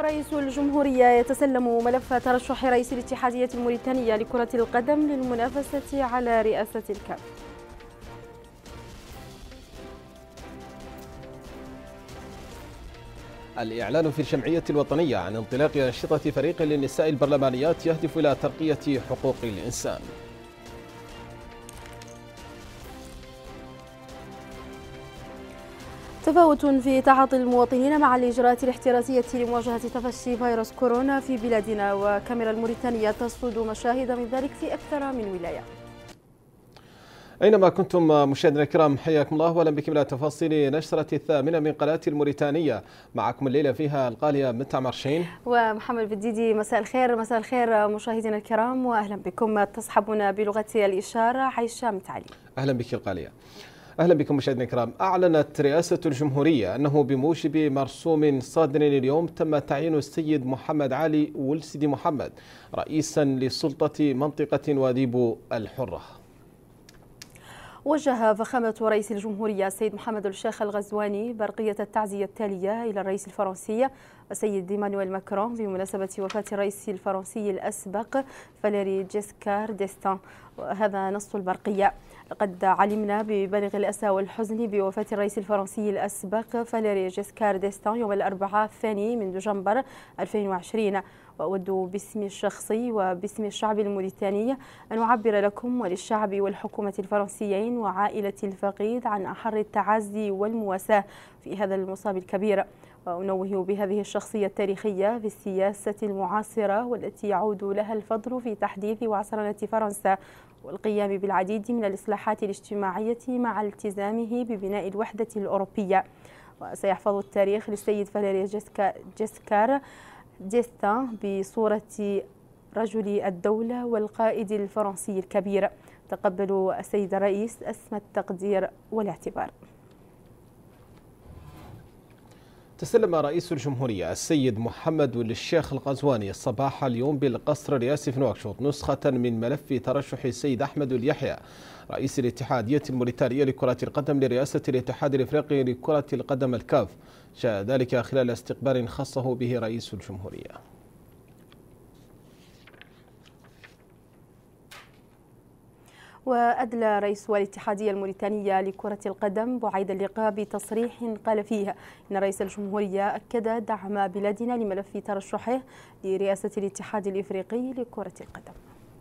رئيس الجمهورية يتسلم ملف ترشح رئيس الاتحادية الموريتانية لكرة القدم للمنافسة على رئاسة الكاف الإعلان في الجمعية الوطنية عن انطلاق أنشطة فريق للنساء البرلمانيات يهدف إلى ترقية حقوق الإنسان تفاوت في تعاطي المواطنين مع الإجراءات الاحترازية لمواجهة تفشي فيروس كورونا في بلادنا وكاميرا الموريتانية تصد مشاهد من ذلك في أكثر من ولاية أينما كنتم مشاهدينا الكرام حياكم الله وأهلا بكم إلى تفاصيل نشرة الثامنة من قناة الموريتانية معكم الليلة فيها القالية متع مرشين ومحمد بديدي مساء الخير مساء الخير مشاهدينا الكرام وأهلا بكم تصحبنا بلغة الإشارة عيشة متعلي أهلا بك القالية أهلا بكم مشاهدينا الكرام أعلنت رئاسة الجمهورية أنه بموجب مرسوم صادر اليوم تم تعيين السيد محمد علي ولسيدي محمد رئيسا لسلطة منطقة واديبو الحرة وجه فخامة رئيس الجمهورية السيد محمد الشيخ الغزواني برقية التعزية التالية إلى الرئيس الفرنسي السيد ايمانويل ماكرون بمناسبة وفاة الرئيس الفرنسي الأسبق فاليري جيسكار ديستان هذا نص البرقية لقد علمنا ببالغ الأسى والحزن بوفاة الرئيس الفرنسي الأسبق فاليري جيسكار ديستان يوم الأربعاء الثاني من دجنبر 2020 وأود باسمي الشخصي وباسم الشعب الموريتاني أن أعبر لكم وللشعب والحكومة الفرنسيين وعائلة الفقيد عن أحر التعازي والمواساة في هذا المصاب الكبير وأنوه بهذه الشخصية التاريخية في السياسة المعاصرة والتي يعود لها الفضل في تحديث وعصرنة فرنسا والقيام بالعديد من الإصلاحات الاجتماعية مع التزامه ببناء الوحدة الأوروبية وسيحفظ التاريخ للسيد فاليري جيسكار ديستا بصورة رجل الدولة والقائد الفرنسي الكبير تقبل السيد الرئيس أسمى التقدير والاعتبار تسلم رئيس الجمهورية السيد محمد الشيخ القزواني الصباح اليوم بالقصر الرئاسي في نواكشوط نسخة من ملف ترشح السيد أحمد اليحيى رئيس الاتحادية الموريتانية لكرة القدم لرئاسة الاتحاد الإفريقي لكرة القدم الكاف جاء ذلك خلال استقبال خصه به رئيس الجمهورية وأدلى رئيس الاتحادية الموريتانية لكرة القدم بعيد اللقاء بتصريح قال فيه إن رئيس الجمهورية أكد دعم بلادنا لملف ترشحه لرئاسة الاتحاد الإفريقي لكرة القدم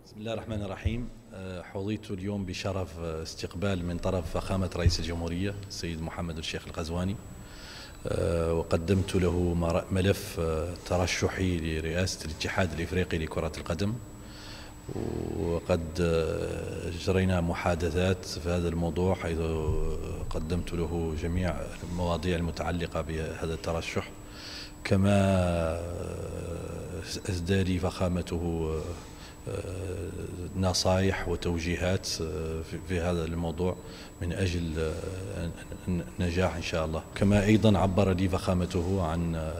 بسم الله الرحمن الرحيم أه، حظيت اليوم بشرف استقبال من طرف فخامة رئيس الجمهورية السيد محمد الشيخ الغزواني أه، وقدمت له ملف أه، ترشحي لرئاسة الاتحاد الإفريقي لكرة القدم وقد آه، جرينا محادثات في هذا الموضوع حيث قدمت له جميع المواضيع المتعلقة بهذا الترشح كما آه، ازدادي فخامته آه، نصائح وتوجيهات في هذا الموضوع من أجل النجاح إن شاء الله كما أيضا عبر لي فخامته عن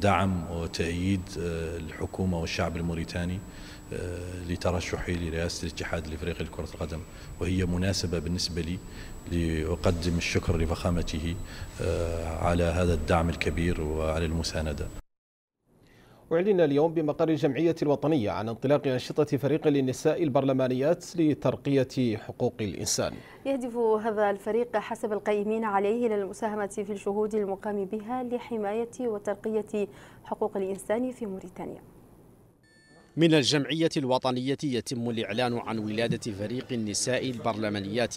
دعم وتأييد الحكومة والشعب الموريتاني لترشحي لرئاسة الاتحاد الإفريقي لكرة القدم وهي مناسبة بالنسبة لي لأقدم الشكر لفخامته آه، على هذا الدعم الكبير وعلى المساندة أعلن اليوم بمقر الجمعية الوطنية عن انطلاق أنشطة فريق للنساء البرلمانيات لترقية حقوق الإنسان يهدف هذا الفريق حسب القائمين عليه إلى المساهمة في الجهود المقام بها لحماية وترقية حقوق الإنسان في موريتانيا من الجمعية الوطنية يتم الإعلان عن ولادة فريق النساء البرلمانيات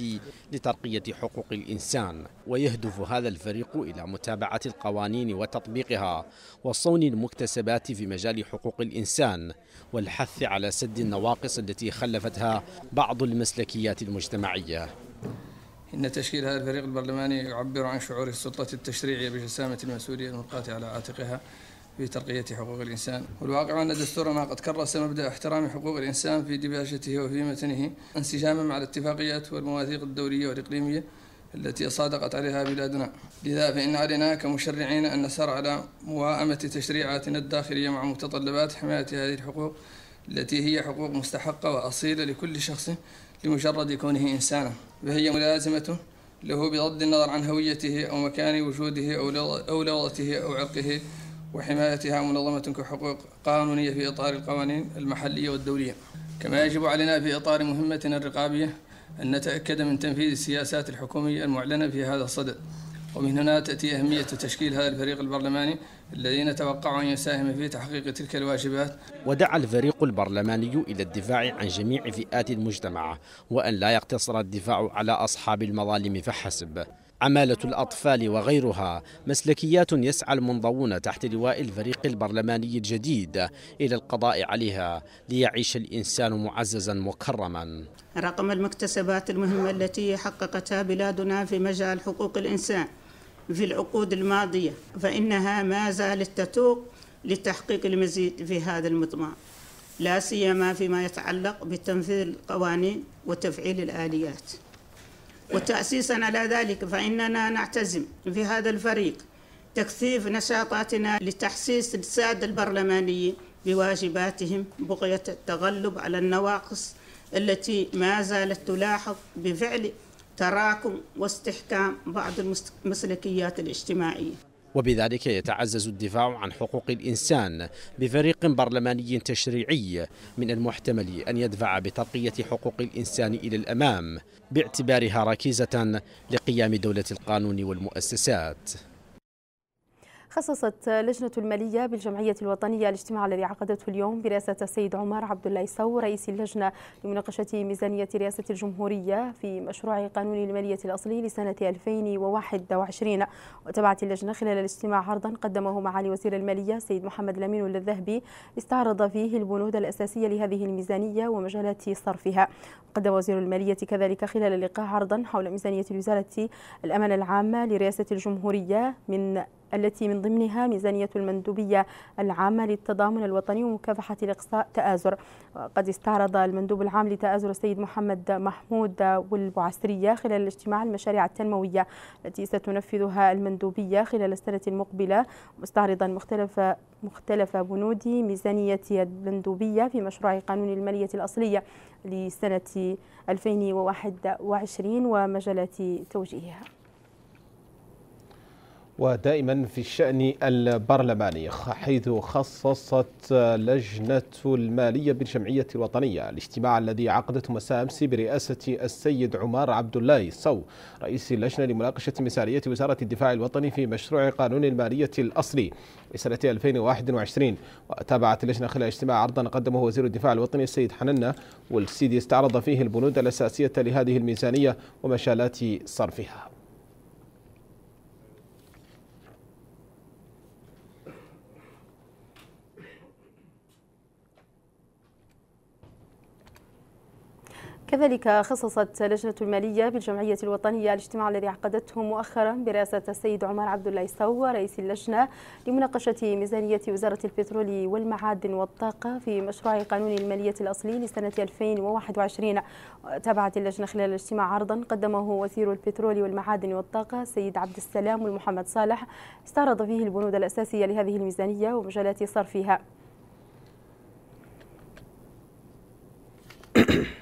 لترقية حقوق الإنسان ويهدف هذا الفريق إلى متابعة القوانين وتطبيقها وصون المكتسبات في مجال حقوق الإنسان والحث على سد النواقص التي خلفتها بعض المسلكيات المجتمعية إن تشكيل هذا الفريق البرلماني يعبر عن شعور السلطة التشريعية بجسامة المسؤولية الملقاة على عاتقها في ترقية حقوق الإنسان والواقع أن دستورنا قد كرس مبدأ احترام حقوق الإنسان في دباجته وفي متنه انسجاما مع الاتفاقيات والمواثيق الدولية والإقليمية التي صادقت عليها بلادنا لذا فإن علينا كمشرعين أن نسار على موائمة تشريعاتنا الداخلية مع متطلبات حماية هذه الحقوق التي هي حقوق مستحقة وأصيلة لكل شخص لمجرد كونه إنسانا فهي ملازمة له بغض النظر عن هويته أو مكان وجوده أو لغته أو عرقه وحمايتها منظمة كحقوق قانونية في إطار القوانين المحلية والدولية كما يجب علينا في إطار مهمتنا الرقابية أن نتأكد من تنفيذ السياسات الحكومية المعلنة في هذا الصدد ومن هنا تأتي أهمية تشكيل هذا الفريق البرلماني الذي نتوقع أن يساهم في تحقيق تلك الواجبات ودعا الفريق البرلماني إلى الدفاع عن جميع فئات المجتمع وأن لا يقتصر الدفاع على أصحاب المظالم فحسب عمالة الأطفال وغيرها مسلكيات يسعى المنضوون تحت لواء الفريق البرلماني الجديد إلى القضاء عليها ليعيش الإنسان معززا مكرما رقم المكتسبات المهمة التي حققتها بلادنا في مجال حقوق الإنسان في العقود الماضية فإنها ما زالت تتوق لتحقيق المزيد في هذا المضمار لا سيما فيما يتعلق بتنفيذ القوانين وتفعيل الآليات وتأسيسا على ذلك فإننا نعتزم في هذا الفريق تكثيف نشاطاتنا لتحسيس السادة البرلمانيين بواجباتهم بغية التغلب على النواقص التي ما زالت تلاحظ بفعل تراكم واستحكام بعض المسلكيات الاجتماعيه وبذلك يتعزز الدفاع عن حقوق الإنسان بفريق برلماني تشريعي من المحتمل أن يدفع بترقية حقوق الإنسان إلى الأمام باعتبارها ركيزة لقيام دولة القانون والمؤسسات خصصت لجنة المالية بالجمعية الوطنية الاجتماع الذي عقدته اليوم برئاسة السيد عمر عبد الله يسو رئيس اللجنة لمناقشة ميزانية رئاسة الجمهورية في مشروع قانون المالية الأصلي لسنة 2021 وتابعت اللجنة خلال الاجتماع عرضا قدمه معالي وزير المالية سيد محمد الأمين الذهبي استعرض فيه البنود الأساسية لهذه الميزانية ومجالات صرفها قدم وزير المالية كذلك خلال اللقاء عرضا حول ميزانية الوزارة الأمانة العامة لرئاسة الجمهورية من التي من ضمنها ميزانية المندوبية العامة للتضامن الوطني ومكافحة الإقصاء تآزر قد استعرض المندوب العام لتآزر السيد محمد محمود والبعسرية خلال الاجتماع المشاريع التنموية التي ستنفذها المندوبية خلال السنة المقبلة مستعرضا مختلف مختلف بنود ميزانية المندوبية في مشروع قانون المالية الأصلية لسنة 2021 ومجالات توجيهها ودائما في الشأن البرلماني حيث خصصت لجنة المالية بالجمعية الوطنية الاجتماع الذي عقدته مساء أمس برئاسة السيد عمار عبد الله صو رئيس اللجنة لمناقشة مسارية وزارة الدفاع الوطني في مشروع قانون المالية الأصلي لسنة 2021 وتابعت اللجنة خلال اجتماع عرضا قدمه وزير الدفاع الوطني السيد حننا والسيدي استعرض فيه البنود الأساسية لهذه الميزانية ومشالات صرفها كذلك خصصت لجنة المالية بالجمعية الوطنية الاجتماع الذي عقدته مؤخرا برئاسة السيد عمر عبد الله سو رئيس اللجنة لمناقشة ميزانية وزارة البترول والمعادن والطاقة في مشروع قانون المالية الأصلي لسنة 2021 تابعت اللجنة خلال الاجتماع عرضا قدمه وزير البترول والمعادن والطاقة السيد عبد السلام والمحمد صالح استعرض فيه البنود الأساسية لهذه الميزانية ومجالات صرفها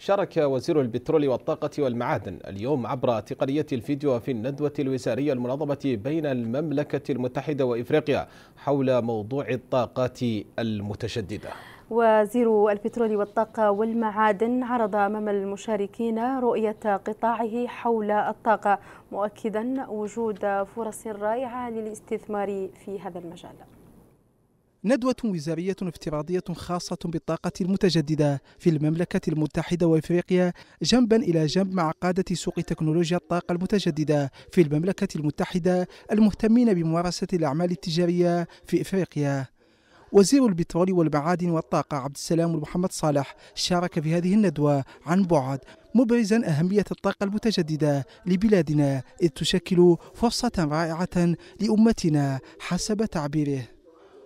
شارك وزير البترول والطاقة والمعادن اليوم عبر تقنية الفيديو في الندوة الوزارية المنظمة بين المملكة المتحدة وإفريقيا حول موضوع الطاقات المتشددة وزير البترول والطاقة والمعادن عرض أمام المشاركين رؤية قطاعه حول الطاقة مؤكدا وجود فرص رائعة للاستثمار في هذا المجال ندوة وزارية افتراضية خاصة بالطاقة المتجددة في المملكة المتحدة وإفريقيا جنبا إلى جنب مع قادة سوق تكنولوجيا الطاقة المتجددة في المملكة المتحدة المهتمين بممارسة الأعمال التجارية في إفريقيا وزير البترول والمعادن والطاقة عبد السلام محمد صالح شارك في هذه الندوة عن بعد مبرزا أهمية الطاقة المتجددة لبلادنا إذ تشكل فرصة رائعة لأمتنا حسب تعبيره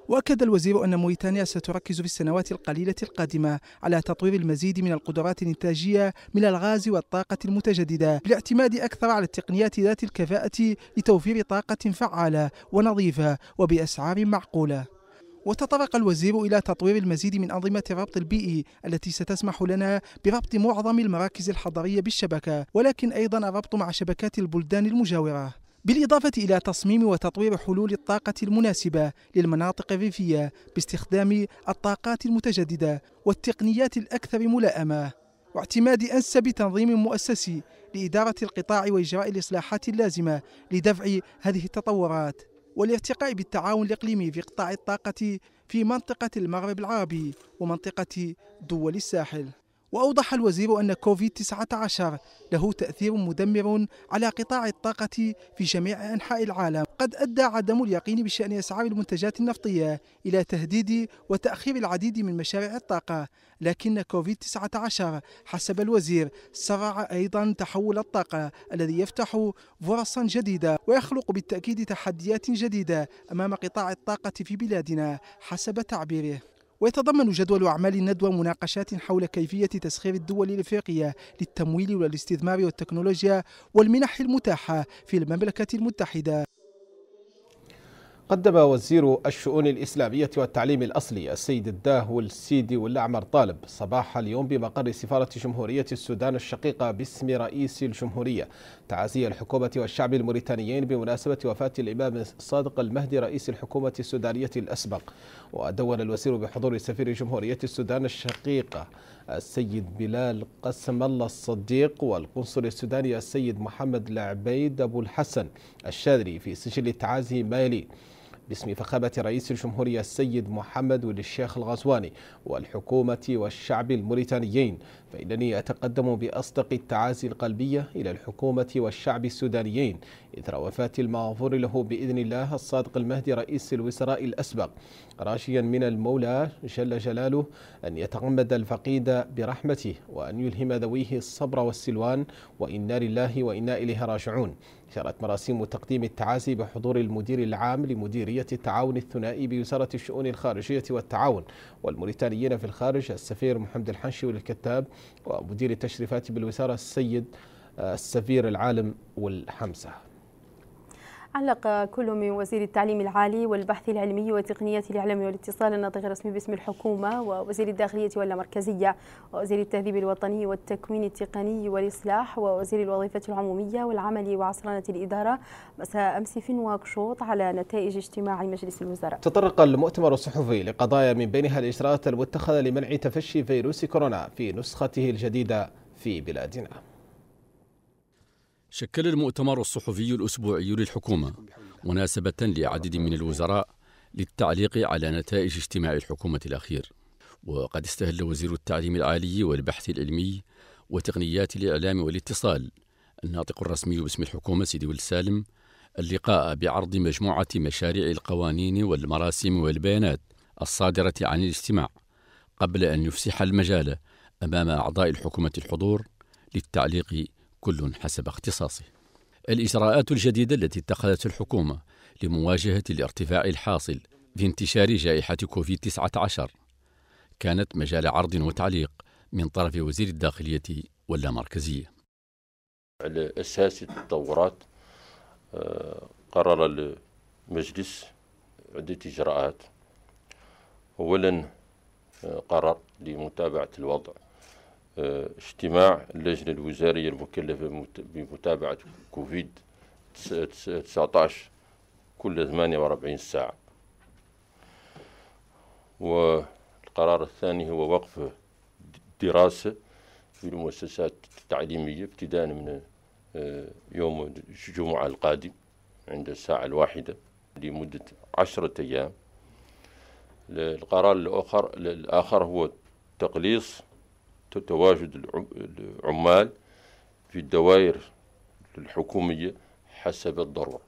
وأكد الوزير أن موريتانيا ستركز في السنوات القليلة القادمة على تطوير المزيد من القدرات الإنتاجية من الغاز والطاقة المتجددة بالاعتماد أكثر على التقنيات ذات الكفاءة لتوفير طاقة فعالة ونظيفة وبأسعار معقولة وتطرق الوزير إلى تطوير المزيد من أنظمة الربط البيئي التي ستسمح لنا بربط معظم المراكز الحضرية بالشبكة ولكن أيضا الربط مع شبكات البلدان المجاورة بالإضافة إلى تصميم وتطوير حلول الطاقة المناسبة للمناطق الريفية باستخدام الطاقات المتجددة والتقنيات الأكثر ملائمة واعتماد أنسب تنظيم مؤسسي لإدارة القطاع وإجراء الإصلاحات اللازمة لدفع هذه التطورات والارتقاء بالتعاون الإقليمي في قطاع الطاقة في منطقة المغرب العربي ومنطقة دول الساحل وأوضح الوزير أن كوفيد-19 له تأثير مدمر على قطاع الطاقة في جميع أنحاء العالم قد أدى عدم اليقين بشأن أسعار المنتجات النفطية إلى تهديد وتأخير العديد من مشاريع الطاقة لكن كوفيد-19 حسب الوزير سرع أيضا تحول الطاقة الذي يفتح فرصا جديدة ويخلق بالتأكيد تحديات جديدة أمام قطاع الطاقة في بلادنا حسب تعبيره ويتضمن جدول أعمال الندوة مناقشات حول كيفية تسخير الدول الإفريقية للتمويل والاستثمار والتكنولوجيا والمنح المتاحة في المملكة المتحدة قدم وزير الشؤون الإسلامية والتعليم الأصلي السيد الداه السيدي والأعمر طالب صباح اليوم بمقر سفارة جمهورية السودان الشقيقة باسم رئيس الجمهورية تعازي الحكومة والشعب الموريتانيين بمناسبة وفاة الإمام صادق المهدي رئيس الحكومة السودانية الأسبق ودون الوزير بحضور سفير جمهورية السودان الشقيقة السيد بلال قسم الله الصديق والقنصل السوداني السيد محمد العبيد أبو الحسن الشاذلي في سجل التعازي ما يلي باسم فخامة رئيس الجمهورية السيد محمد ولي الشيخ الغزواني والحكومة والشعب الموريتانيين فإنني أتقدم بأصدق التعازي القلبية إلى الحكومة والشعب السودانيين إثر وفاة المغفور له بإذن الله الصادق المهدي رئيس الوزراء الأسبق راشيا من المولى جل جلاله أن يتغمد الفقيد برحمته وأن يلهم ذويه الصبر والسلوان وإنا لله وإنا إليه راجعون جرت مراسيم تقديم التعازي بحضور المدير العام لمديرية التعاون الثنائي بوزارة الشؤون الخارجية والتعاون والموريتانيين في الخارج السفير محمد الحنشي والكتاب ومدير التشريفات بالوزارة السيد آه، السفير العالم والحمسة علق كل من وزير التعليم العالي والبحث العلمي وتقنيات الإعلام والاتصال الناطق الرسمي باسم الحكومة ووزير الداخلية والمركزية ووزير التهذيب الوطني والتكوين التقني والإصلاح ووزير الوظيفة العمومية والعمل وعصرنة الإدارة مساء أمس في نواكشوط على نتائج اجتماع مجلس الوزراء تطرق المؤتمر الصحفي لقضايا من بينها الإجراءات المتخذة لمنع تفشي فيروس كورونا في نسخته الجديدة في بلادنا شكل المؤتمر الصحفي الأسبوعي للحكومة مناسبة لعدد من الوزراء للتعليق على نتائج اجتماع الحكومة الأخير وقد استهل وزير التعليم العالي والبحث العلمي وتقنيات الإعلام والاتصال الناطق الرسمي باسم الحكومة سيدي والسالم اللقاء بعرض مجموعة مشاريع القوانين والمراسم والبيانات الصادرة عن الاجتماع قبل أن يفسح المجال أمام أعضاء الحكومة الحضور للتعليق كل حسب اختصاصه الإجراءات الجديدة التي اتخذت الحكومة لمواجهة الارتفاع الحاصل في انتشار جائحة كوفيد-19 كانت مجال عرض وتعليق من طرف وزير الداخلية واللامركزية على أساس التطورات آه، قرر المجلس عدة إجراءات أولا آه، قرر لمتابعة الوضع اجتماع اللجنة الوزارية المكلفة بمتابعة كوفيد 19 كل 48 ساعة والقرار الثاني هو وقف دراسة في المؤسسات التعليمية ابتداء من آه، يوم الجمعة القادم عند الساعة الواحدة لمدة عشرة أيام القرار الآخر, الآخر هو تقليص تواجد العمال في الدوائر الحكومية حسب الضرورة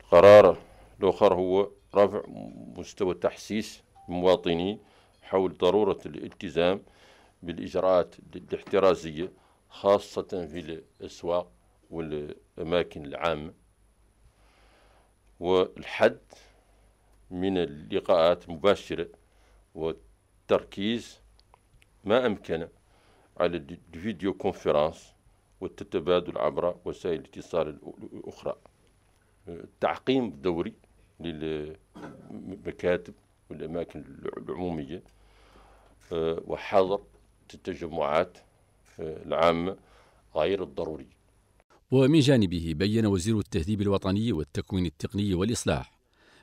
القرار الآخر هو رفع مستوى تحسيس المواطنين حول ضرورة الالتزام بالإجراءات الاحترازية خاصة في الأسواق والأماكن العامة والحد من اللقاءات المباشرة والتركيز ما أمكن على الفيديو كونفرنس والتبادل عبر وسائل الاتصال الأخرى التعقيم الدوري للمكاتب والأماكن العمومية آه، وحظر التجمعات آه، العامة غير الضروري ومن جانبه بين وزير التهذيب الوطني والتكوين التقني والإصلاح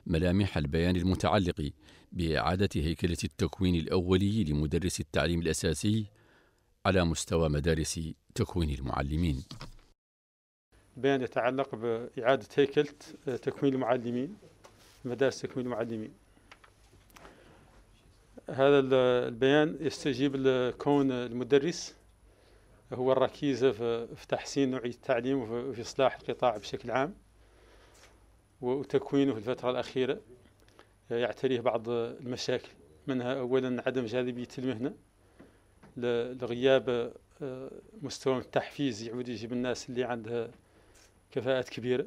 ملامح البيان المتعلق بإعادة هيكلة التكوين الأولي لمدرس التعليم الأساسي على مستوى مدارس تكوين المعلمين. بيان يتعلق بإعادة هيكلة تكوين المعلمين مدارس تكوين المعلمين. هذا البيان يستجيب لكون المدرس هو الركيزة في تحسين نوعية التعليم وفي إصلاح القطاع بشكل عام وتكوينه في الفترة الأخيرة آه، يعتريه بعض المشاكل منها أولا عدم جاذبية المهنة لغياب آه، مستوى التحفيز يعود يجيب الناس اللي عندها كفاءات كبيرة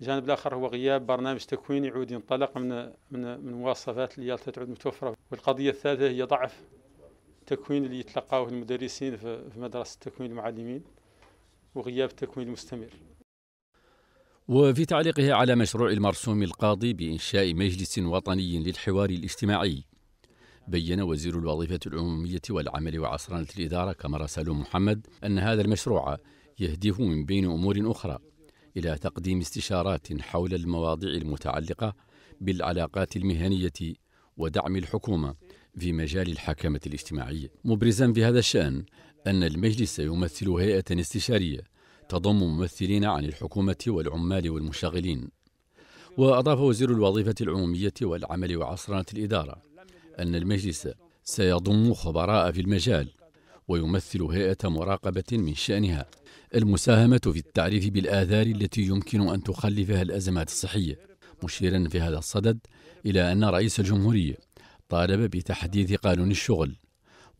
الجانب الآخر هو غياب برنامج تكوين يعود ينطلق من من من مواصفات اللي تعود متوفرة والقضية الثالثة هي ضعف التكوين اللي يتلقاه المدرسين في مدرسة تكوين المعلمين وغياب التكوين المستمر وفي تعليقه على مشروع المرسوم القاضي بإنشاء مجلس وطني للحوار الاجتماعي بين وزير الوظيفة العمومية والعمل وعصرانة الإدارة كمرة سالم محمد أن هذا المشروع يهدف من بين أمور أخرى إلى تقديم استشارات حول المواضيع المتعلقة بالعلاقات المهنية ودعم الحكومة في مجال الحكمة الاجتماعية مبرزا في هذا الشأن أن المجلس يمثل هيئة استشارية تضم ممثلين عن الحكومة والعمال والمشغلين وأضاف وزير الوظيفة العمومية والعمل وعصرنة الإدارة أن المجلس سيضم خبراء في المجال ويمثل هيئة مراقبة من شأنها المساهمة في التعريف بالآثار التي يمكن أن تخلفها الأزمات الصحية مشيرا في هذا الصدد إلى أن رئيس الجمهورية طالب بتحديث قانون الشغل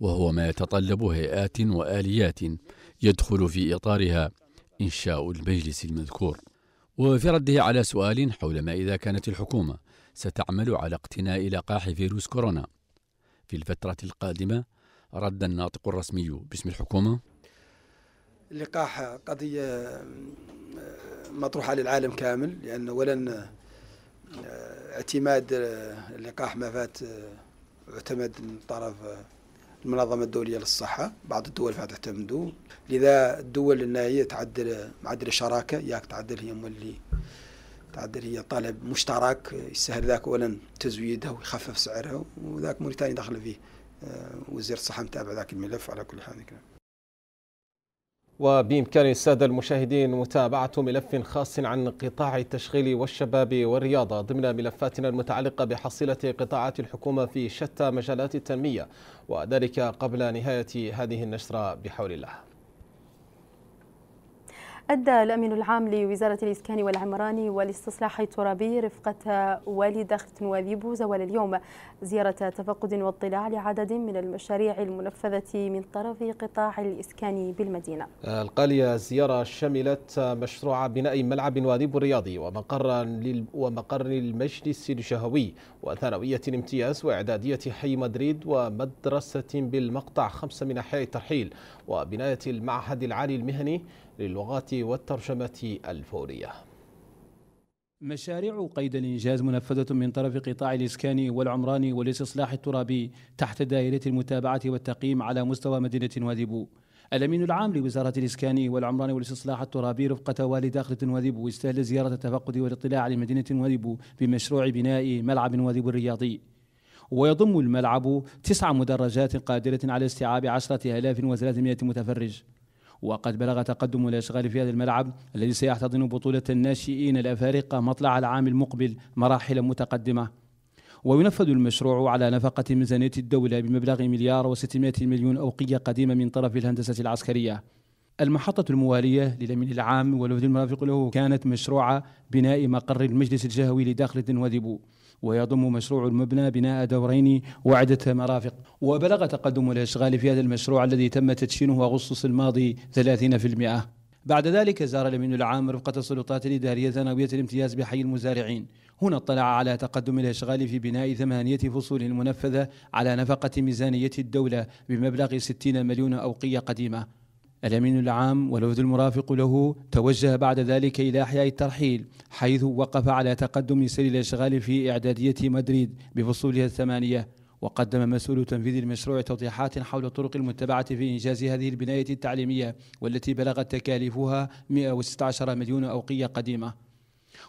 وهو ما يتطلب هيئات وآليات يدخل في إطارها إنشاء المجلس المذكور وفي رده على سؤال حول ما إذا كانت الحكومة ستعمل على اقتناء لقاح فيروس كورونا في الفترة القادمة رد الناطق الرسمي باسم الحكومة اللقاح قضية آه، مطروحة للعالم كامل لأن أولا آه، اعتماد اللقاح آه، ما فات اعتمد من طرف المنظمة الدولية للصحة بعض الدول فيها تعتمدوا لذا الدول اللي هي تعدل معدل الشراكة ياك تعدل هي اللي تعدل هي طلب مشترك يسهل ذاك أولا تزويدها ويخفف سعرها وذاك موريتانيا داخل فيه آه، وزير الصحة متابع ذاك الملف على كل حال وبإمكان السادة المشاهدين متابعة ملف خاص عن قطاع التشغيل والشباب والرياضة ضمن ملفاتنا المتعلقة بحصيلة قطاعات الحكومة في شتى مجالات التنمية وذلك قبل نهاية هذه النشرة بحول الله أدى الأمين العام لوزارة الإسكان والعمران والاستصلاح الترابي رفقة والد ختن نواذيبو زوال اليوم زيارة تفقد واطلاع لعدد من المشاريع المنفذة من طرف قطاع الإسكان بالمدينة القالية زيارة شملت مشروع بناء ملعب نواذيبو الرياضي ومقر, ومقر المجلس الشهوي وثانوية الامتياز وإعدادية حي مدريد ومدرسة بالمقطع خمسة من أحياء الترحيل وبناية المعهد العالي المهني للغات والترجمة الفورية مشاريع قيد الإنجاز منفذة من طرف قطاع الإسكان والعمران والاستصلاح الترابي تحت دائرة المتابعة والتقييم على مستوى مدينة واديبو الأمين العام لوزارة الإسكان والعمران والاستصلاح الترابي رفقة والي داخلة واديبو استهل زيارة التفقد والاطلاع على مدينة بمشروع بناء ملعب واديبو الرياضي. ويضم الملعب تسع مدرجات قادرة على استيعاب 10300 متفرج وقد بلغ تقدم الأشغال في هذا الملعب الذي سيحتضن بطولة الناشئين الأفارقة مطلع العام المقبل مراحل متقدمة وينفذ المشروع على نفقة ميزانية الدولة بمبلغ مليار و600 مليون أوقية قديمة من طرف الهندسة العسكرية المحطة الموالية للأمين العام والوفد المرافق له كانت مشروع بناء مقر المجلس الجهوي لداخل دنوادبو ويضم مشروع المبنى بناء دورين وعدة مرافق وبلغ تقدم الإشغال في هذا المشروع الذي تم تدشينه أغسطس الماضي 30% بعد ذلك زار الأمين العام رفقة السلطات الإدارية ثانوية الامتياز بحي المزارعين هنا اطلع على تقدم الإشغال في بناء ثمانية فصول منفذة على نفقة ميزانية الدولة بمبلغ 60 مليون أوقية قديمة الأمين العام والوفد المرافق له توجه بعد ذلك إلى أحياء الترحيل حيث وقف على تقدم سير الأشغال في إعدادية مدريد بفصولها الثمانية وقدم مسؤول تنفيذ المشروع توضيحات حول الطرق المتبعة في إنجاز هذه البناية التعليمية والتي بلغت تكاليفها 116 مليون أوقية قديمة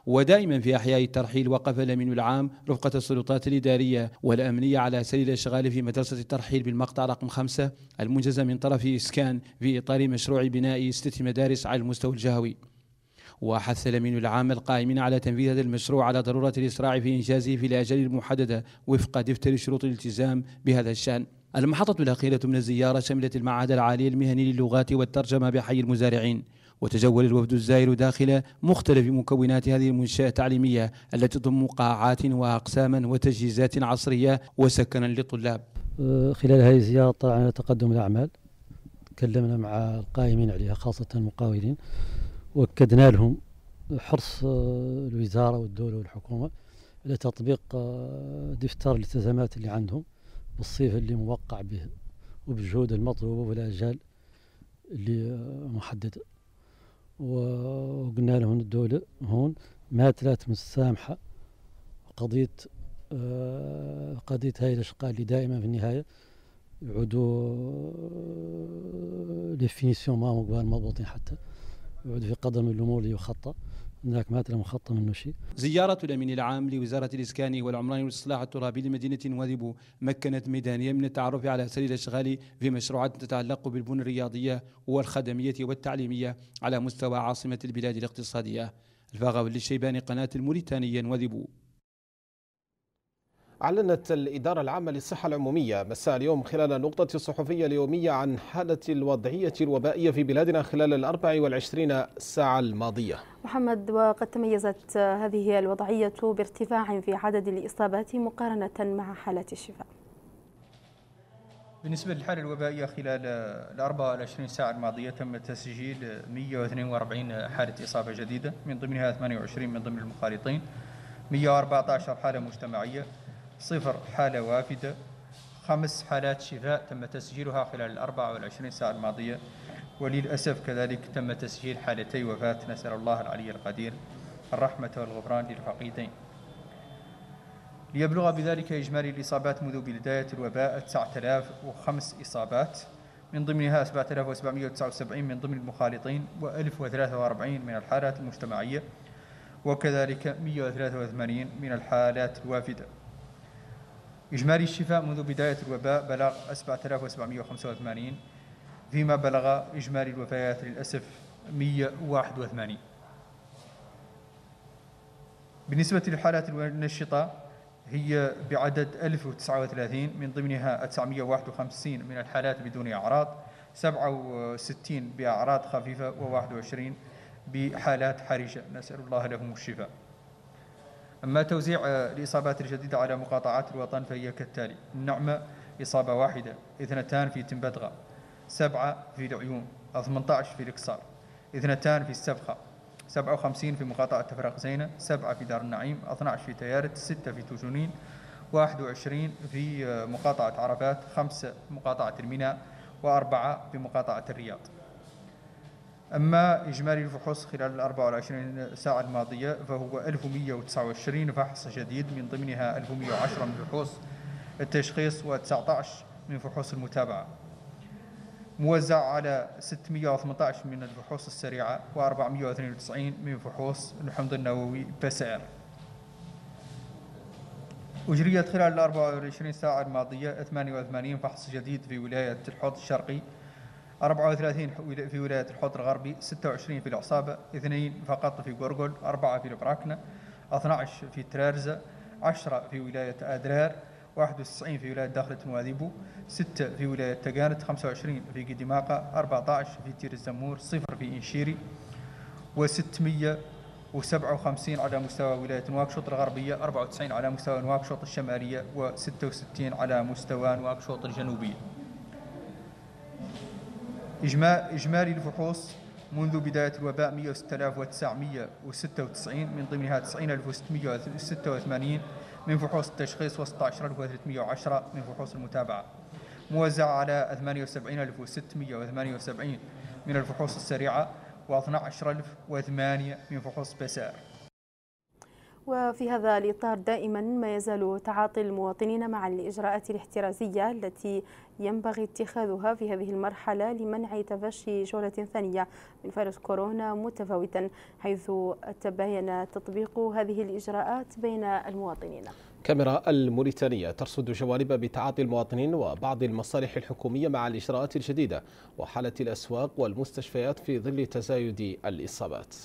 ودائما في أحياء الترحيل وقف الأمين العام رفقة السلطات الإدارية والأمنية على سبيل الاشغال في مدرسة الترحيل بالمقطع رقم خمسة المنجزة من طرف إسكان في إطار مشروع بناء ستة مدارس على المستوى الجهوي وحث الأمين العام القائمين على تنفيذ هذا المشروع على ضرورة الإسراع في إنجازه في الآجال المحددة وفق دفتر شروط الالتزام بهذا الشأن المحطة الأخيرة من الزيارة شملت المعهد العالي المهني للغات والترجمة بحي المزارعين وتجول الوفد الزائر داخل مختلف مكونات هذه المنشأة التعليمية التي تضم قاعات وأقساما وتجهيزات عصرية وسكنا للطلاب أه، خلال هذه الزيارة طلعنا على تقدم الأعمال تكلمنا مع القائمين عليها خاصة المقاولين وأكدنا لهم حرص أه، الوزارة والدولة والحكومة على تطبيق أه، دفتر الالتزامات اللي عندهم بالصيف اللي موقع به وبالجهود المطلوبة والآجال اللي محددة وقلنا لهم الدولة هون ما ثلاث مسامحة قضية آه، قضية هاي الأشقاء اللي دائما في النهاية يعودوا ديفينيسيون آه، معهم قبال مضبوطين حتى يعود في قدم الأمور اللي يخطى هناك ما مخطط منه شيء زيارة الأمين العام لوزارة الإسكان والعمران والإصلاح الترابي لمدينة وادب مكنت ميدانيا من التعرف على أسر الاشغال في مشروعات تتعلق بالبنى الرياضية والخدمية والتعليمية على مستوى عاصمة البلاد الاقتصادية الفاغاوي للشيباني قناة الموريتانية وذبو أعلنت الإدارة العامة للصحة العمومية مساء اليوم خلال النقطة الصحفية اليومية عن حالة الوضعية الوبائية في بلادنا خلال الأربع والعشرين ساعة الماضية محمد وقد تميزت هذه الوضعية بارتفاع في عدد الإصابات مقارنة مع حالات الشفاء بالنسبة للحالة الوبائية خلال ال 24 ساعة الماضية تم تسجيل 142 حالة إصابة جديدة من ضمنها 28 من ضمن المخالطين 114 حالة مجتمعية صفر حالة وافدة خمس حالات شفاء تم تسجيلها خلال الأربعة والعشرين ساعة الماضية وللأسف كذلك تم تسجيل حالتي وفاة نسأل الله العلي القدير الرحمة والغفران للفقيدين ليبلغ بذلك إجمالي الإصابات منذ بداية الوباء 9005 إصابات من ضمنها 7779 من ضمن المخالطين و1043 من الحالات المجتمعية وكذلك 183 من الحالات الوافده إجمالي الشفاء منذ بداية الوباء بلغ 7785 فيما بلغ إجمالي الوفيات للأسف 181 بالنسبة للحالات النشطة هي بعدد 1039 من ضمنها 951 من الحالات بدون أعراض 67 بأعراض خفيفة و21 بحالات حرجة نسأل الله لهم الشفاء أما توزيع آه، الإصابات الجديدة على مقاطعات الوطن فهي كالتالي النعمة إصابة واحدة اثنتان في تنبدغة سبعة في العيون 18 في الإقصار اثنتان في السبخة 57 في مقاطعة تفرق زينة سبعة في دار النعيم 12 في تيارت ستة في توجونين 21 في آه، مقاطعة عرفات خمسة مقاطعة الميناء وأربعة في مقاطعة الرياض أما إجمالي الفحوص خلال ال 24 ساعة الماضية فهو 1129 فحص جديد من ضمنها 1110 من فحوص التشخيص و19 من فحوص المتابعة موزع على 618 من الفحوص السريعة و492 من فحوص الحمض النووي PCR أجريت خلال ال 24 ساعة الماضية 88 فحص جديد في ولاية الحوض الشرقي 34 في ولاية الحوض الغربي 26 في العصابة 2 فقط في غورغول 4 في البراكنة 12 في ترارزة 10 في ولاية أدرار 91 في ولاية داخلة مواذيبو 6 في ولاية تقانت 25 في قديماقة 14 في تير الزمور 0 في إنشيري و657 على مستوى ولاية نواكشوط الغربية 94 على مستوى نواكشوط الشمالية و66 على مستوى نواكشوط الجنوبية إجمالي الفحوص منذ بداية الوباء 106996 من ضمنها 90686 من فحوص التشخيص و16310 من فحوص المتابعة موزعة على 78678 من الفحوص السريعة و12008 من فحوص بسائر وفي هذا الإطار دائما ما يزال تعاطي المواطنين مع الإجراءات الاحترازية التي ينبغي اتخاذها في هذه المرحلة لمنع تفشي جولة ثانية من فيروس كورونا متفاوتا حيث تباين تطبيق هذه الإجراءات بين المواطنين كاميرا الموريتانية ترصد جوانب بتعاطي المواطنين وبعض المصالح الحكومية مع الإجراءات الجديدة وحالة الأسواق والمستشفيات في ظل تزايد الإصابات